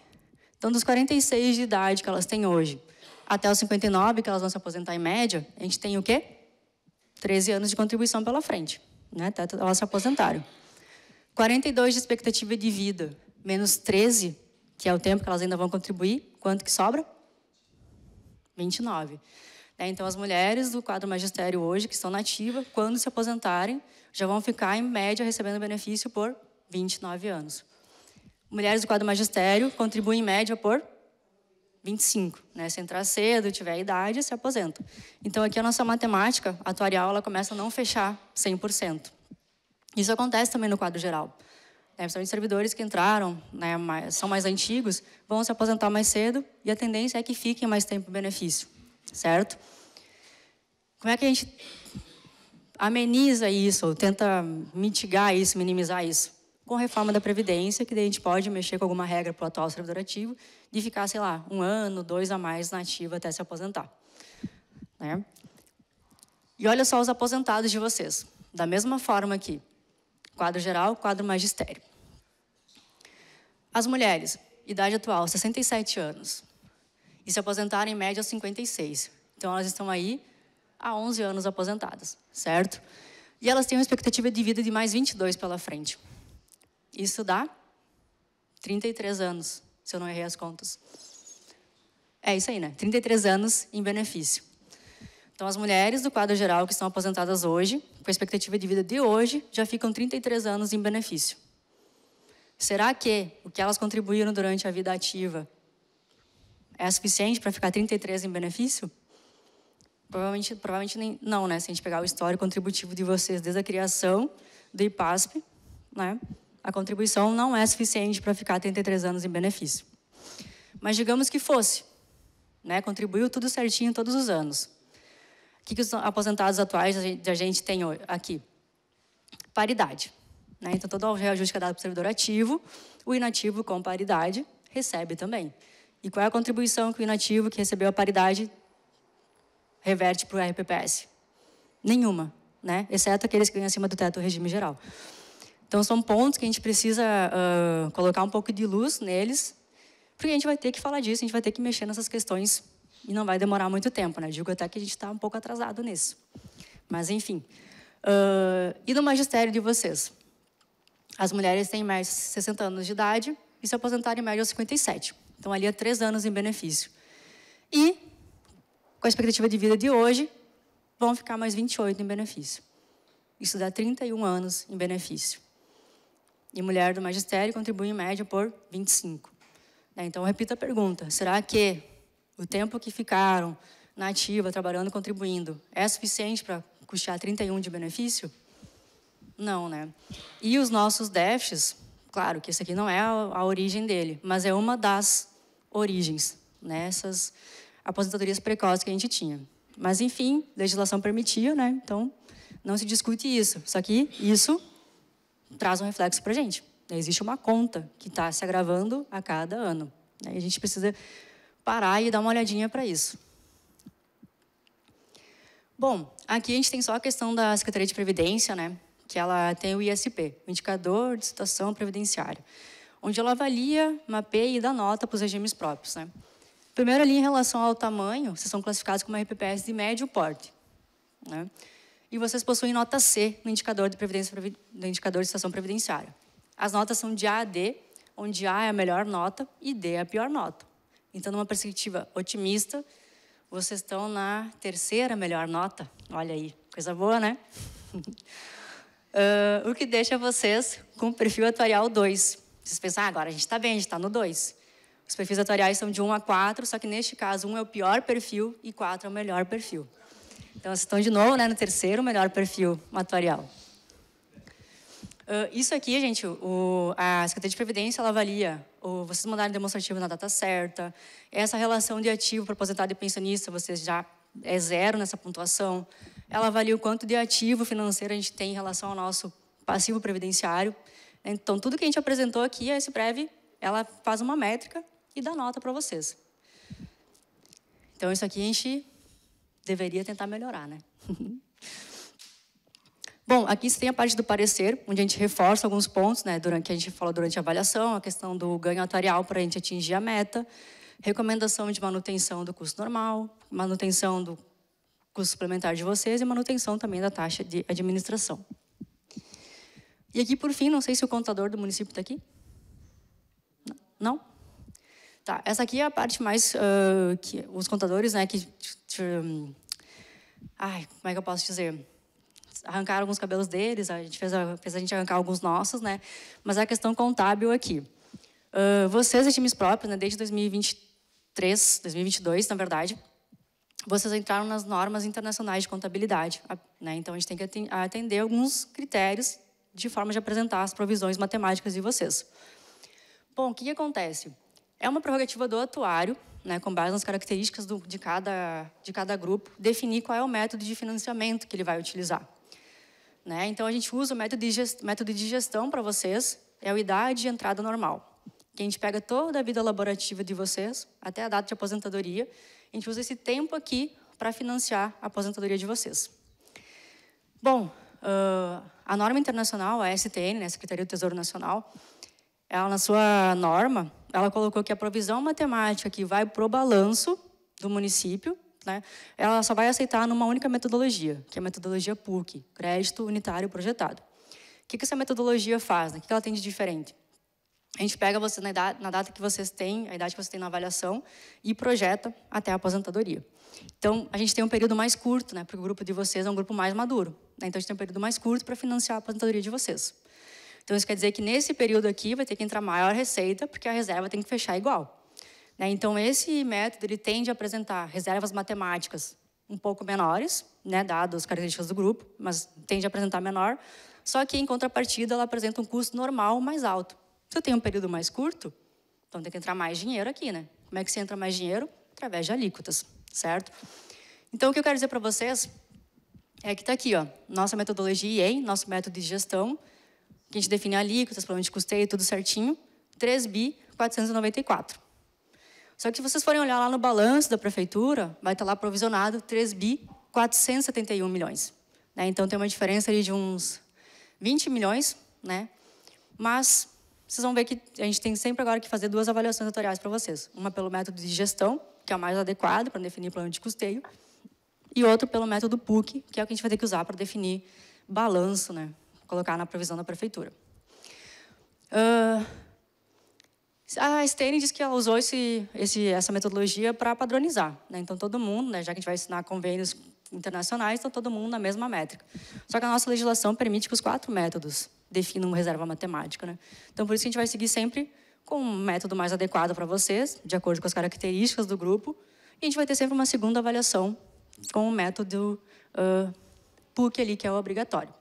Então, dos 46 de idade que elas têm hoje, até os 59, que elas vão se aposentar em média, a gente tem o quê? 13 anos de contribuição pela frente, né? até elas se aposentarem. 42 de expectativa de vida, menos 13, que é o tempo que elas ainda vão contribuir, quanto que sobra? 29. Né? Então, as mulheres do quadro magistério hoje, que estão na quando se aposentarem, já vão ficar, em média, recebendo benefício por 29 anos. Mulheres do quadro magistério contribuem, em média, por 25, né? Se entrar cedo, tiver idade, se aposenta. Então aqui a nossa matemática atuarial ela começa a não fechar 100%. Isso acontece também no quadro geral. são é, Principalmente servidores que entraram, né, mais, são mais antigos, vão se aposentar mais cedo e a tendência é que fiquem mais tempo benefício, certo? Como é que a gente ameniza isso, ou tenta mitigar isso, minimizar isso? com a reforma da Previdência, que daí a gente pode mexer com alguma regra para o atual servidor ativo, de ficar, sei lá, um ano, dois a mais na ativa até se aposentar. Né? E olha só os aposentados de vocês. Da mesma forma aqui. Quadro geral, quadro magistério. As mulheres, idade atual, 67 anos. E se aposentaram em média 56. Então, elas estão aí há 11 anos aposentadas, certo? E elas têm uma expectativa de vida de mais 22 pela frente. Isso dá 33 anos, se eu não errei as contas. É isso aí, né? 33 anos em benefício. Então, as mulheres do quadro geral que estão aposentadas hoje, com a expectativa de vida de hoje, já ficam 33 anos em benefício. Será que o que elas contribuíram durante a vida ativa é suficiente para ficar 33 em benefício? Provavelmente, provavelmente nem, não, né? Se a gente pegar o histórico contributivo de vocês desde a criação do IPASP, né? a contribuição não é suficiente para ficar 33 anos em benefício. Mas digamos que fosse, né? contribuiu tudo certinho todos os anos. O que, que os aposentados atuais da gente tem aqui? Paridade. Né? Então, todo o reajuste que é dado para o servidor ativo, o inativo com paridade recebe também. E qual é a contribuição que o inativo que recebeu a paridade reverte para o RPPS? Nenhuma, né? exceto aqueles que ganham acima do teto do regime geral. Então, são pontos que a gente precisa uh, colocar um pouco de luz neles, porque a gente vai ter que falar disso, a gente vai ter que mexer nessas questões e não vai demorar muito tempo, né? Digo até que a gente está um pouco atrasado nisso. Mas, enfim. Uh, e no magistério de vocês? As mulheres têm mais de 60 anos de idade e se aposentaram em média aos 57. Então, ali há é três anos em benefício. E, com a expectativa de vida de hoje, vão ficar mais 28 em benefício. Isso dá 31 anos em benefício e mulher do magistério contribui em média por 25. Né, então, repita a pergunta: será que o tempo que ficaram na ativa, trabalhando, contribuindo, é suficiente para custear 31 de benefício? Não, né? E os nossos déficits, claro que isso aqui não é a origem dele, mas é uma das origens nessas né? aposentadorias precoces que a gente tinha. Mas, enfim, legislação permitia, né? Então, não se discute isso. Só que isso traz um reflexo para a gente. Existe uma conta que está se agravando a cada ano. E a gente precisa parar e dar uma olhadinha para isso. Bom, aqui a gente tem só a questão da Secretaria de Previdência, né? que ela tem o ISP, o Indicador de Situação Previdenciária, onde ela avalia, mapeia e dá nota para os regimes próprios. Né? Primeiro, ali em relação ao tamanho, vocês são classificados como RPPS de médio porte. Né? e vocês possuem nota C no indicador de, previdência, no indicador de situação previdenciária. As notas são de A a D, onde A é a melhor nota e D é a pior nota. Então, numa perspectiva otimista, vocês estão na terceira melhor nota. Olha aí, coisa boa, né? uh, o que deixa vocês com o perfil atuarial 2. Vocês pensam, ah, agora a gente está bem, a gente está no 2. Os perfis atuariais são de 1 a 4, só que neste caso, 1 é o pior perfil e 4 é o melhor perfil. Então, vocês estão de novo né, no terceiro melhor perfil matuarial. Uh, ah, isso aqui, gente, o, a Secretaria de Previdência ela avalia o, vocês mandarem demonstrativo na data certa, essa relação de ativo para aposentado e pensionista, vocês já é zero nessa pontuação. Ela avalia o quanto de ativo financeiro a gente tem em relação ao nosso passivo previdenciário. Então, tudo que a gente apresentou aqui, a SPREV, breve, ela faz uma métrica e dá nota para vocês. Então, isso aqui a gente deveria tentar melhorar, né? Bom, aqui você tem a parte do parecer, onde a gente reforça alguns pontos, né, durante que a gente falou durante a avaliação, a questão do ganho atuarial para a gente atingir a meta, recomendação de manutenção do custo normal, manutenção do custo suplementar de vocês e manutenção também da taxa de administração. E aqui, por fim, não sei se o contador do município está aqui. Não? Tá, essa aqui é a parte mais uh, que os contadores, né, que um, ai, como é que eu posso dizer? Arrancaram alguns cabelos deles, a gente fez a, fez a gente arrancar alguns nossos, né? Mas é a questão contábil aqui. Uh, vocês e times próprios, né, desde 2023, 2022, na verdade, vocês entraram nas normas internacionais de contabilidade, né? Então a gente tem que atender alguns critérios de forma de apresentar as provisões matemáticas de vocês. Bom, o que acontece? É uma prerrogativa do atuário, né, com base nas características do, de, cada, de cada grupo, definir qual é o método de financiamento que ele vai utilizar. Né? Então, a gente usa o método de, gest, método de gestão para vocês, é o idade de entrada normal. Que a gente pega toda a vida laborativa de vocês, até a data de aposentadoria, a gente usa esse tempo aqui para financiar a aposentadoria de vocês. Bom, uh, a norma internacional, a STN, né, a Secretaria do Tesouro Nacional, ela, na sua norma, ela colocou que a provisão matemática que vai para o balanço do município, né, ela só vai aceitar numa única metodologia, que é a metodologia PUC, Crédito Unitário Projetado. O que, que essa metodologia faz? Né? O que ela tem de diferente? A gente pega você na, idade, na data que vocês têm, a idade que você tem na avaliação, e projeta até a aposentadoria. Então, a gente tem um período mais curto, né, porque o grupo de vocês é um grupo mais maduro. Né? Então, a gente tem um período mais curto para financiar a aposentadoria de vocês. Então, isso quer dizer que nesse período aqui vai ter que entrar maior receita, porque a reserva tem que fechar igual. Né? Então, esse método ele tende a apresentar reservas matemáticas um pouco menores, né, as características do grupo, mas tende a apresentar menor. Só que, em contrapartida, ela apresenta um custo normal mais alto. Se eu tenho um período mais curto, então tem que entrar mais dinheiro aqui, né? Como é que se entra mais dinheiro? Através de alíquotas, certo? Então, o que eu quero dizer para vocês é que está aqui, ó, nossa metodologia IEM, nosso método de gestão, que a gente define alíquotas, problema de custeio, tudo certinho, 3 bi 494. Só que se vocês forem olhar lá no balanço da prefeitura, vai estar lá provisionado 3 bi 471 milhões. Né? Então tem uma diferença ali de uns 20 milhões, né? Mas vocês vão ver que a gente tem sempre agora que fazer duas avaliações atoriais para vocês. Uma pelo método de gestão, que é o mais adequado para definir plano de custeio, e outro pelo método PUC, que é o que a gente vai ter que usar para definir balanço, né? colocar na provisão da prefeitura. Uh, a Stene diz que ela usou esse, esse, essa metodologia para padronizar. Né? Então, todo mundo, né, já que a gente vai ensinar convênios internacionais, então todo mundo na mesma métrica. Só que a nossa legislação permite que os quatro métodos definam uma reserva matemática. Né? Então, por isso que a gente vai seguir sempre com um método mais adequado para vocês, de acordo com as características do grupo, e a gente vai ter sempre uma segunda avaliação com o método uh, PUC ali, que é o obrigatório.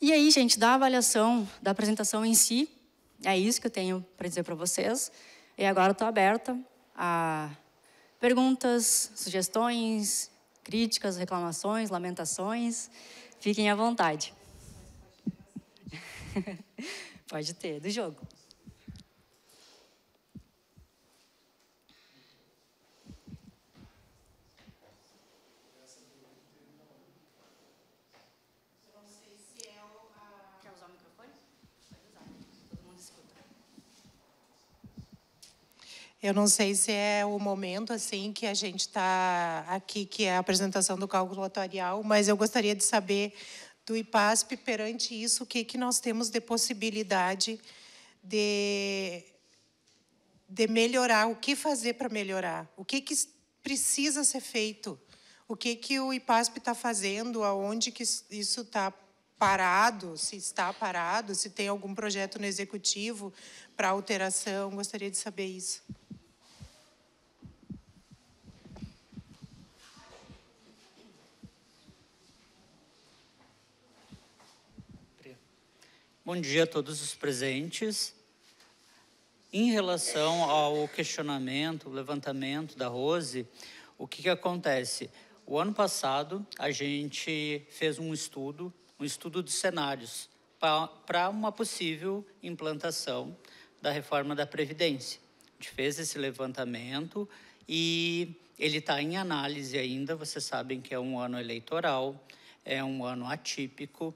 E aí, gente, da avaliação da apresentação em si, é isso que eu tenho para dizer para vocês. E agora estou aberta a perguntas, sugestões, críticas, reclamações, lamentações. Fiquem à vontade. Pode ter, do jogo. Eu não sei se é o momento assim que a gente está aqui, que é a apresentação do cálculo atuarial, mas eu gostaria de saber do IPASP perante isso, o que, que nós temos de possibilidade de, de melhorar, o que fazer para melhorar, o que, que precisa ser feito, o que, que o IPASP está fazendo, aonde que isso está parado, se está parado, se tem algum projeto no executivo para alteração, gostaria de saber isso. Bom dia a todos os presentes. Em relação ao questionamento, levantamento da Rose, o que, que acontece? O ano passado, a gente fez um estudo, um estudo de cenários para uma possível implantação da reforma da Previdência. A gente fez esse levantamento e ele está em análise ainda. Vocês sabem que é um ano eleitoral, é um ano atípico.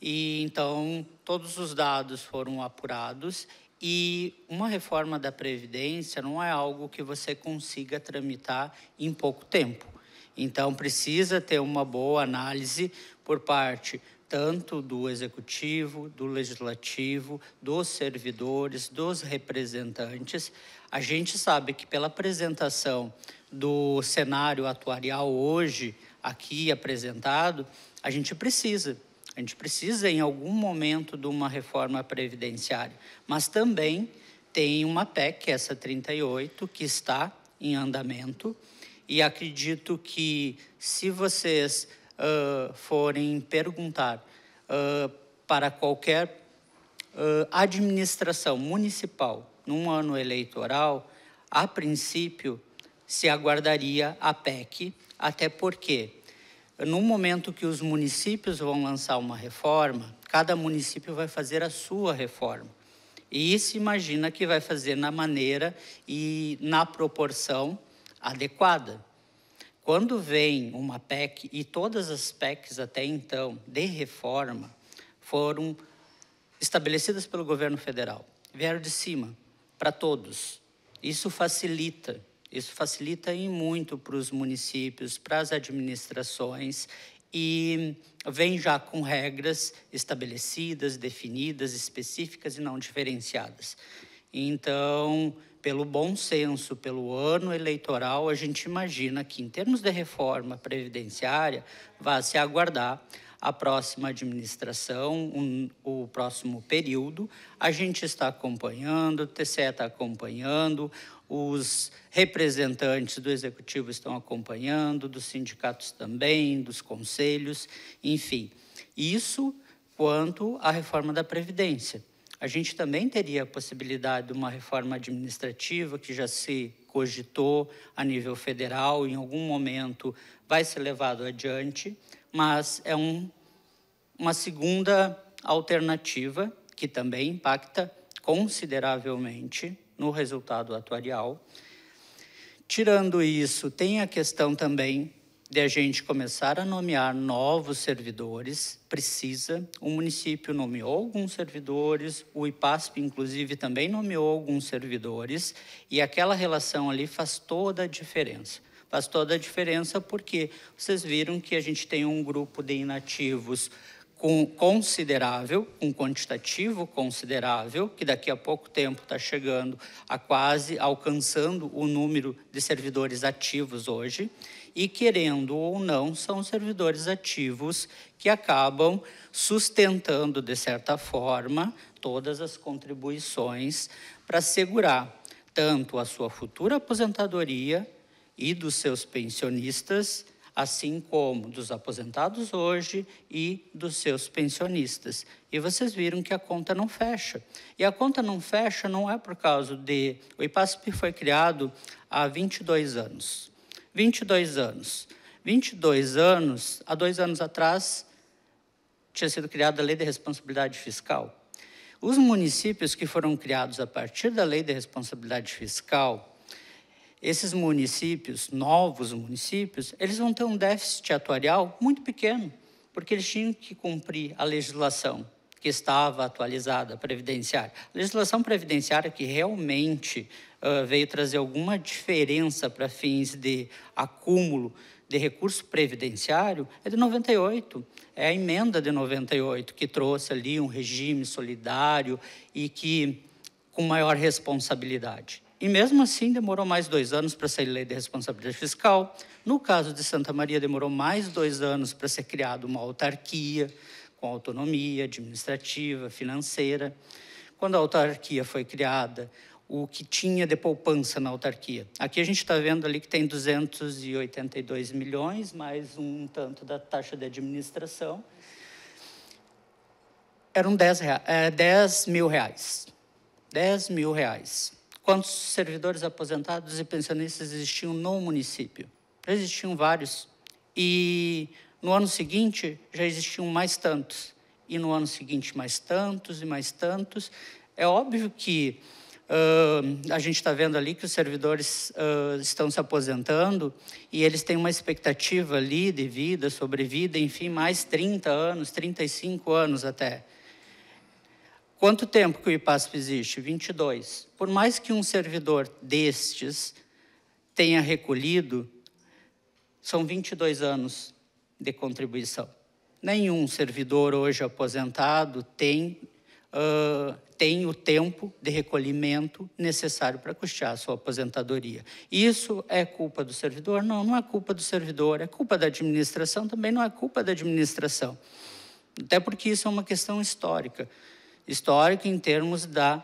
E então todos os dados foram apurados e uma reforma da previdência não é algo que você consiga tramitar em pouco tempo. Então precisa ter uma boa análise por parte tanto do executivo, do legislativo, dos servidores, dos representantes. A gente sabe que pela apresentação do cenário atuarial hoje aqui apresentado, a gente precisa a gente precisa, em algum momento, de uma reforma previdenciária. Mas também tem uma PEC, é essa 38, que está em andamento. E acredito que, se vocês uh, forem perguntar uh, para qualquer uh, administração municipal num ano eleitoral, a princípio, se aguardaria a PEC, até porque no momento que os municípios vão lançar uma reforma, cada município vai fazer a sua reforma. E se imagina que vai fazer na maneira e na proporção adequada. Quando vem uma PEC, e todas as PECs até então de reforma foram estabelecidas pelo governo federal, vieram de cima, para todos. Isso facilita isso facilita em muito para os municípios, para as administrações e vem já com regras estabelecidas, definidas, específicas e não diferenciadas. Então, pelo bom senso, pelo ano eleitoral, a gente imagina que, em termos de reforma previdenciária, vá se aguardar a próxima administração, um, o próximo período. A gente está acompanhando, o TCE está acompanhando, os representantes do executivo estão acompanhando, dos sindicatos também, dos conselhos, enfim. Isso quanto à reforma da Previdência. A gente também teria a possibilidade de uma reforma administrativa que já se cogitou a nível federal, em algum momento vai ser levado adiante, mas é um, uma segunda alternativa que também impacta consideravelmente no resultado atuarial. Tirando isso, tem a questão também de a gente começar a nomear novos servidores, precisa. O município nomeou alguns servidores, o IPASP, inclusive, também nomeou alguns servidores, e aquela relação ali faz toda a diferença. Faz toda a diferença porque vocês viram que a gente tem um grupo de inativos com considerável, um quantitativo considerável, que daqui a pouco tempo está chegando a quase alcançando o número de servidores ativos hoje, e querendo ou não, são servidores ativos que acabam sustentando, de certa forma, todas as contribuições para assegurar tanto a sua futura aposentadoria e dos seus pensionistas assim como dos aposentados hoje e dos seus pensionistas. E vocês viram que a conta não fecha. E a conta não fecha não é por causa de. O IPASP foi criado há 22 anos. 22 anos. 22 anos, há dois anos atrás, tinha sido criada a Lei de Responsabilidade Fiscal. Os municípios que foram criados a partir da Lei de Responsabilidade Fiscal, esses municípios, novos municípios, eles vão ter um déficit atuarial muito pequeno, porque eles tinham que cumprir a legislação que estava atualizada, previdenciária. A legislação previdenciária que realmente uh, veio trazer alguma diferença para fins de acúmulo de recurso previdenciário é de 98. É a emenda de 98 que trouxe ali um regime solidário e que com maior responsabilidade. E mesmo assim, demorou mais dois anos para sair lei de responsabilidade fiscal. No caso de Santa Maria, demorou mais dois anos para ser criada uma autarquia com autonomia administrativa, financeira. Quando a autarquia foi criada, o que tinha de poupança na autarquia. Aqui a gente está vendo ali que tem 282 milhões, mais um tanto da taxa de administração. Eram 10, 10 é, mil reais. 10 mil reais quantos servidores aposentados e pensionistas existiam no município. Já existiam vários. E no ano seguinte já existiam mais tantos. E no ano seguinte mais tantos e mais tantos. É óbvio que uh, a gente está vendo ali que os servidores uh, estão se aposentando e eles têm uma expectativa ali de vida, sobrevida, enfim, mais 30 anos, 35 anos até. Quanto tempo que o IPASP existe? 22. Por mais que um servidor destes tenha recolhido, são 22 anos de contribuição. Nenhum servidor hoje aposentado tem, uh, tem o tempo de recolhimento necessário para custear a sua aposentadoria. Isso é culpa do servidor? Não, não é culpa do servidor. É culpa da administração? Também não é culpa da administração. Até porque isso é uma questão histórica histórico em termos da,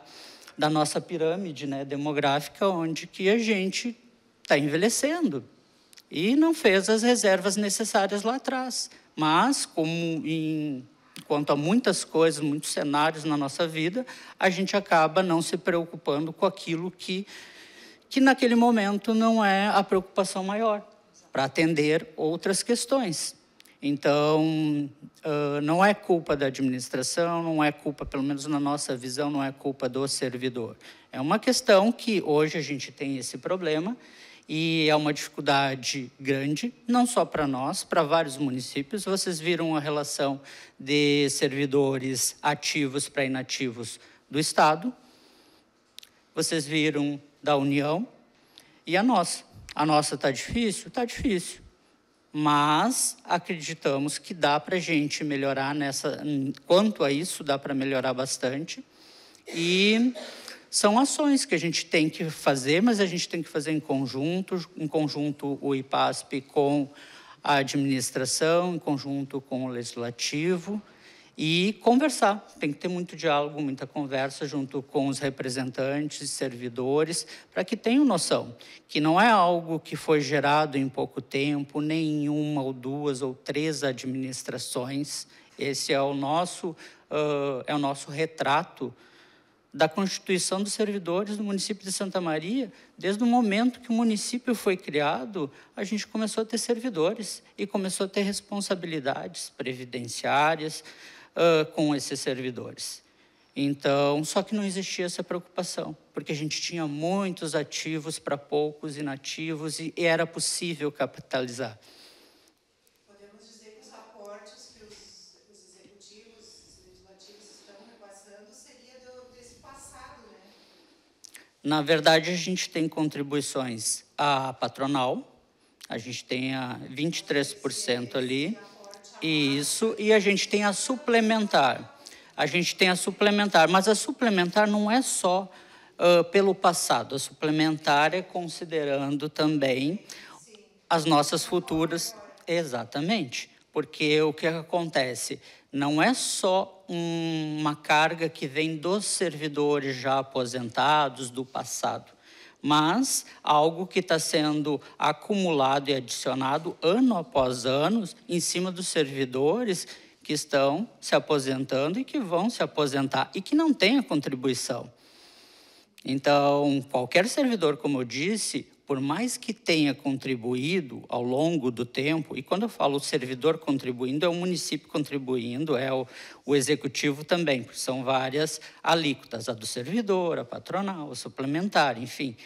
da nossa pirâmide né, demográfica, onde que a gente está envelhecendo e não fez as reservas necessárias lá atrás. Mas, como em, quanto a muitas coisas, muitos cenários na nossa vida, a gente acaba não se preocupando com aquilo que, que naquele momento não é a preocupação maior para atender outras questões. Então, uh, não é culpa da administração, não é culpa, pelo menos na nossa visão, não é culpa do servidor. É uma questão que hoje a gente tem esse problema e é uma dificuldade grande, não só para nós, para vários municípios. Vocês viram a relação de servidores ativos para inativos do Estado, vocês viram da União e a nossa. A nossa está difícil? Está difícil mas acreditamos que dá para a gente melhorar nessa. Quanto a isso, dá para melhorar bastante. E são ações que a gente tem que fazer, mas a gente tem que fazer em conjunto, em conjunto o IPASP com a administração, em conjunto com o legislativo, e conversar. Tem que ter muito diálogo, muita conversa junto com os representantes, servidores, para que tenham noção que não é algo que foi gerado em pouco tempo, nem em uma ou duas ou três administrações. Esse é o nosso, uh, é o nosso retrato da Constituição dos Servidores do município de Santa Maria, desde o momento que o município foi criado, a gente começou a ter servidores e começou a ter responsabilidades previdenciárias, uh, com esses servidores. Então, só que não existia essa preocupação, porque a gente tinha muitos ativos para poucos inativos e era possível capitalizar. Podemos dizer que os aportes que os, os executivos, os legislativos estão repassando seria do, desse passado, né? Na verdade, a gente tem contribuições à patronal, a gente tem a 23% ali isso, e a gente tem a suplementar. A gente tem a suplementar, mas a suplementar não é só uh, pelo passado, a suplementar é considerando também Sim. as nossas futuras. Exatamente, porque o que acontece? Não é só um, uma carga que vem dos servidores já aposentados do passado mas algo que está sendo acumulado e adicionado ano após ano em cima dos servidores que estão se aposentando e que vão se aposentar e que não têm a contribuição. Então, qualquer servidor, como eu disse, por mais que tenha contribuído ao longo do tempo, e quando eu falo servidor contribuindo, é o município contribuindo, é o, o executivo também, porque são várias alíquotas, a do servidor, a patronal, a suplementar, enfim.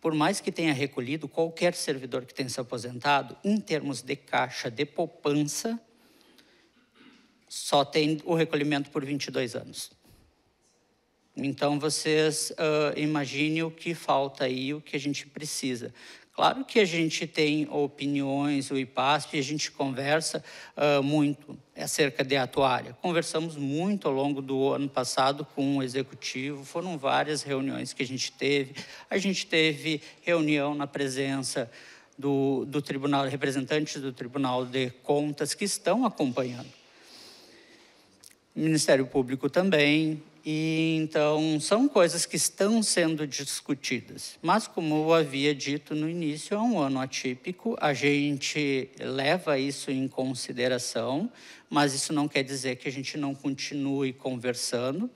Por mais que tenha recolhido, qualquer servidor que tenha se aposentado, em termos de caixa de poupança, só tem o recolhimento por 22 anos. Então, vocês uh, imaginem o que falta aí, o que a gente precisa. Claro que a gente tem opiniões, o IPASP, a gente conversa uh, muito acerca de atuária. Conversamos muito ao longo do ano passado com o executivo, foram várias reuniões que a gente teve. A gente teve reunião na presença do, do tribunal, representantes do Tribunal de Contas que estão acompanhando. Ministério Público também, e então são coisas que estão sendo discutidas. Mas como eu havia dito no início, é um ano atípico, a gente leva isso em consideração, mas isso não quer dizer que a gente não continue conversando.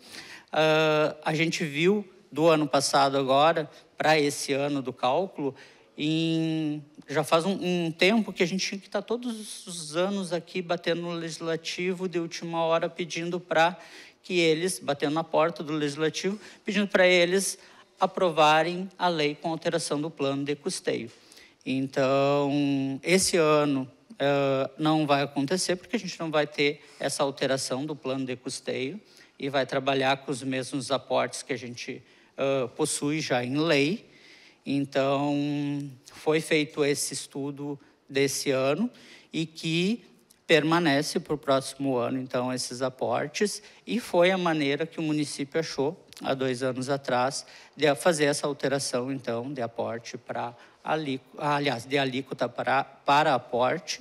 Uh, a gente viu do ano passado agora para esse ano do cálculo em, já faz um, um, tempo que a gente tinha que estar tá todos os anos aqui batendo no legislativo de última hora pedindo para que eles, batendo na porta do legislativo, pedindo para eles aprovarem a lei com alteração do plano de custeio. Então, esse ano uh, não vai acontecer, porque a gente não vai ter essa alteração do plano de custeio e vai trabalhar com os mesmos aportes que a gente uh, possui já em lei. Então, foi feito esse estudo desse ano e que permanece para o próximo ano, então, esses aportes, e foi a maneira que o município achou, há dois anos atrás, de fazer essa alteração, então, de aporte para, alíquota, aliás, de alíquota para, para aporte,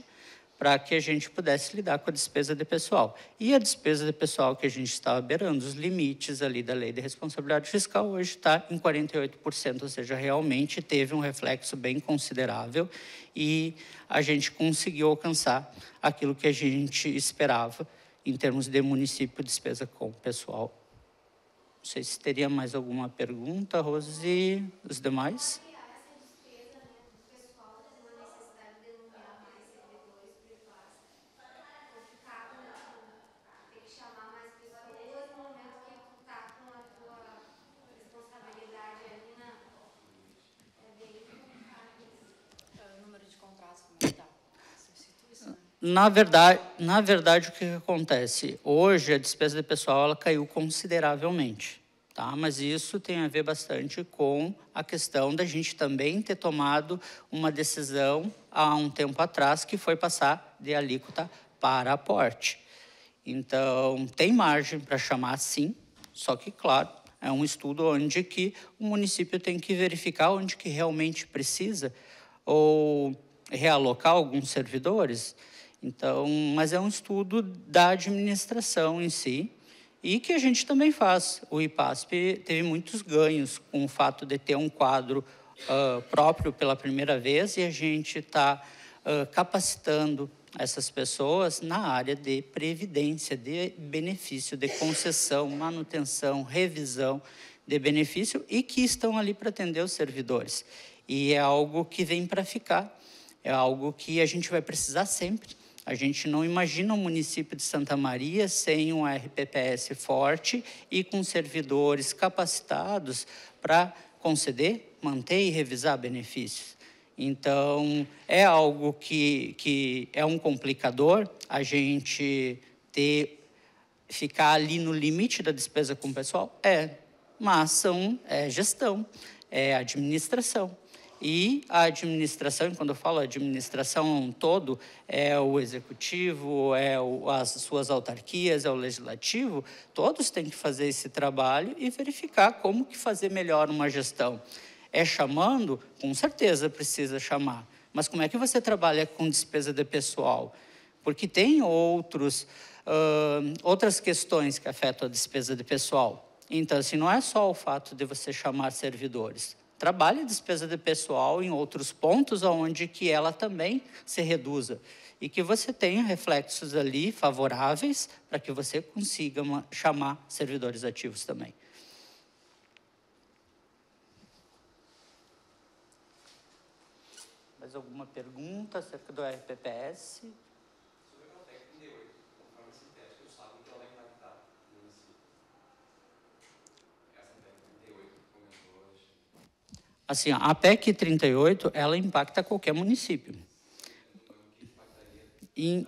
para que a gente pudesse lidar com a despesa de pessoal. E a despesa de pessoal que a gente estava beirando, os limites ali da lei de responsabilidade fiscal, hoje está em 48%, ou seja, realmente teve um reflexo bem considerável e a gente conseguiu alcançar aquilo que a gente esperava em termos de município despesa com pessoal. Não sei se teria mais alguma pergunta, Rose, e os demais? Na verdade, na verdade, o que acontece? Hoje, a despesa de pessoal ela caiu consideravelmente. Tá? Mas isso tem a ver bastante com a questão da gente também ter tomado uma decisão há um tempo atrás, que foi passar de alíquota para aporte. Então, tem margem para chamar sim, só que, claro, é um estudo onde que o município tem que verificar onde que realmente precisa ou realocar alguns servidores. Então, mas é um estudo da administração em si e que a gente também faz. O IPASP teve muitos ganhos com o fato de ter um quadro uh, próprio pela primeira vez e a gente está uh, ah, capacitando essas pessoas na área de previdência, de benefício, de concessão, manutenção, revisão de benefício e que estão ali para atender os servidores. E é algo que vem para ficar, é algo que a gente vai precisar sempre a gente não imagina o município de Santa Maria sem um RPPS forte e com servidores capacitados para conceder, manter e revisar benefícios. Então, é algo que, que é um complicador a gente ter, ficar ali no limite da despesa com o pessoal? É, mas são, é gestão, é administração e a administração, e quando eu falo administração todo, é o executivo, é o, as suas autarquias, é o legislativo, todos têm que fazer esse trabalho e verificar como que fazer melhor uma gestão. É chamando? Com certeza precisa chamar. Mas como é que você trabalha com despesa de pessoal? Porque tem outros, uh, outras questões que afetam a despesa de pessoal. Então, assim, não é só o fato de você chamar servidores trabalhe a despesa de pessoal em outros pontos onde que ela também se reduza e que você tenha reflexos ali favoráveis para que você consiga chamar servidores ativos também. Mais alguma pergunta acerca do RPPS? assim, a PEC 38, ela impacta qualquer município. E,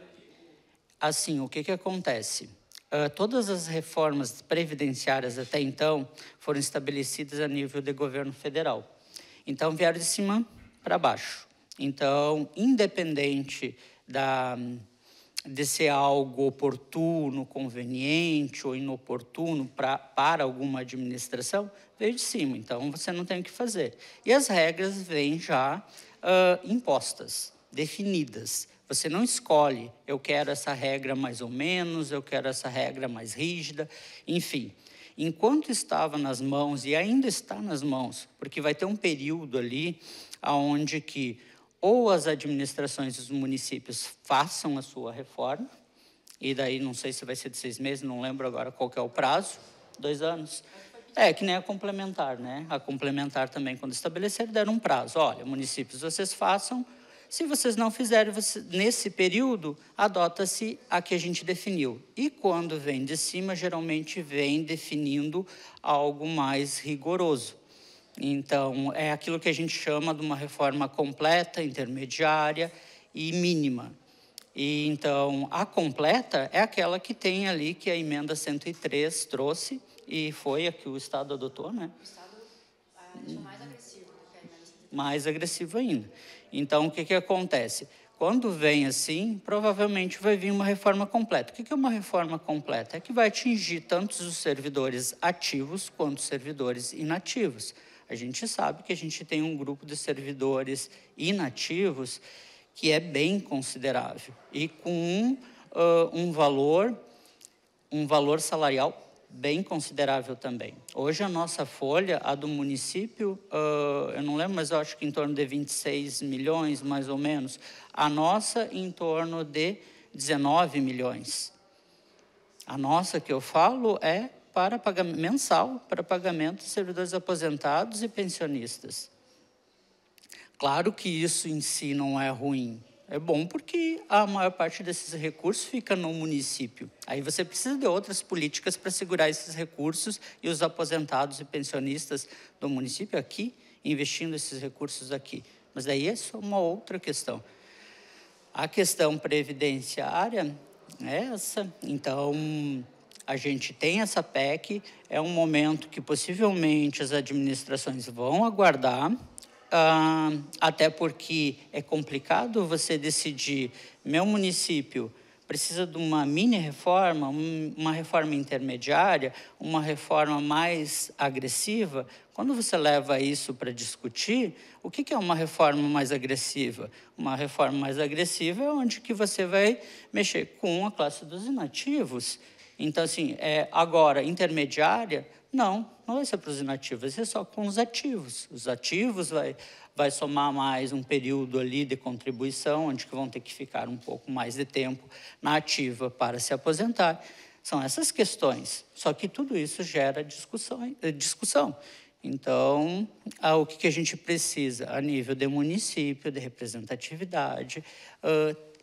assim, o que, que acontece? Uh, todas as reformas previdenciárias até então foram estabelecidas a nível de governo federal. Então, vieram de cima para baixo. Então, independente da de ser algo oportuno, conveniente ou inoportuno pra, para alguma administração, veio de cima. Então, você não tem o que fazer. E as regras vêm já uh, impostas, definidas. Você não escolhe, eu quero essa regra mais ou menos, eu quero essa regra mais rígida, enfim. Enquanto estava nas mãos, e ainda está nas mãos, porque vai ter um período ali onde que ou as administrações dos municípios façam a sua reforma, e daí não sei se vai ser de seis meses, não lembro agora qual é o prazo, dois anos. É, que nem a complementar, né? A complementar também, quando estabelecer, deram um prazo. Olha, municípios, vocês façam. Se vocês não fizerem, você, nesse período, adota-se a que a gente definiu. E quando vem de cima, geralmente vem definindo algo mais rigoroso. Então, é aquilo que a gente chama de uma reforma completa, intermediária e mínima. E então, a completa é aquela que tem ali que a emenda 103 trouxe e foi a que o Estado adotou, né? O Estado ah, é, mais agressivo do que a emenda 103. Mais agressivo ainda. Então, o que, que acontece? Quando vem assim, provavelmente vai vir uma reforma completa. O que é uma reforma completa? É que vai atingir tanto os servidores ativos quanto os servidores inativos. A gente sabe que a gente tem um grupo de servidores inativos que é bem considerável e com uh, um valor um valor salarial bem considerável também. Hoje a nossa folha, a do município, uh, eu não lembro, mas eu acho que em torno de 26 milhões, mais ou menos. A nossa em torno de 19 milhões. A nossa que eu falo é para pagamento, mensal para pagamento de servidores aposentados e pensionistas. Claro que isso em si não é ruim. É bom porque a maior parte desses recursos fica no município. Aí você precisa de outras políticas para segurar esses recursos e os aposentados e pensionistas do município aqui investindo esses recursos aqui. Mas daí é só uma outra questão. A questão previdenciária é essa. Então, a gente tem essa PEC, é um momento que possivelmente as administrações vão aguardar, ah, até porque é complicado você decidir, meu município precisa de uma mini reforma, uma reforma intermediária, uma reforma mais agressiva. Quando você leva isso para discutir, o que é uma reforma mais agressiva? Uma reforma mais agressiva é onde que você vai mexer com a classe dos inativos, então, assim, é, agora, intermediária, não, não vai ser para os inativos, vai ser só com os ativos. Os ativos vai, vai somar mais um período ali de contribuição, onde que vão ter que ficar um pouco mais de tempo na ativa para se aposentar. São essas questões. Só que tudo isso gera discussão. Eh, discussão. Então, o que, a gente precisa a nível de município, de representatividade,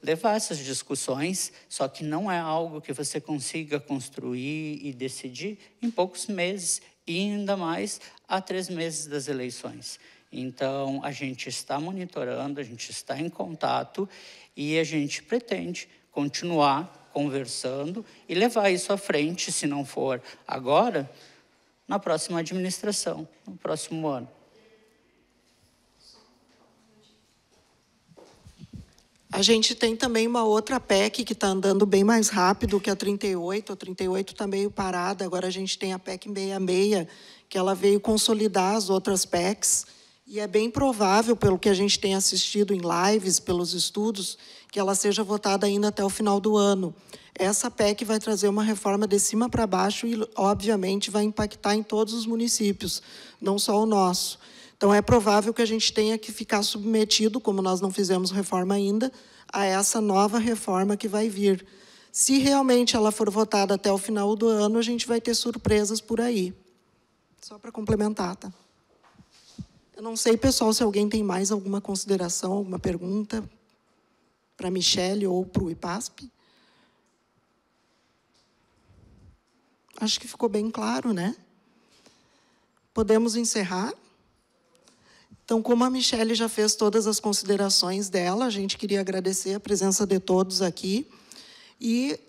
levar essas discussões, só que não é algo que você consiga construir e decidir em poucos meses, e ainda mais a três meses das eleições. Então, a gente está monitorando, a gente está em contato e a gente pretende continuar conversando e levar isso à frente, se não for agora, na próxima administração, no próximo ano. A gente tem também uma outra PEC que está andando bem mais rápido que a 38. A 38 está meio parada. Agora a gente tem a PEC 66, que ela veio consolidar as outras PECs. E é bem provável, pelo que a gente tem assistido em lives, pelos estudos, que ela seja votada ainda até o final do ano. Essa PEC vai trazer uma reforma de cima para baixo e, obviamente, vai impactar em todos os municípios, não só o nosso. Então, é provável que a gente tenha que ficar submetido, como nós não fizemos reforma ainda, a essa nova reforma que vai vir. Se realmente ela for votada até o final do ano, a gente vai ter surpresas por aí. Só para complementar, tá? Eu não sei, pessoal, se alguém tem mais alguma consideração, alguma pergunta para a Michelle ou para o IPASP. Acho que ficou bem claro, né? Podemos encerrar. Então, como a Michelle já fez todas as considerações dela, a gente queria agradecer a presença de todos aqui. E,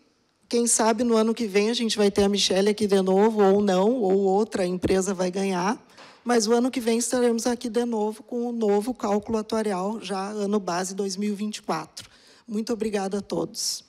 quem sabe, no ano que vem a gente vai ter a Michelle aqui de novo, ou não, ou outra empresa vai ganhar. Mas o ano que vem estaremos aqui de novo com o novo cálculo atuarial, já ano base 2024. Muito obrigada a todos.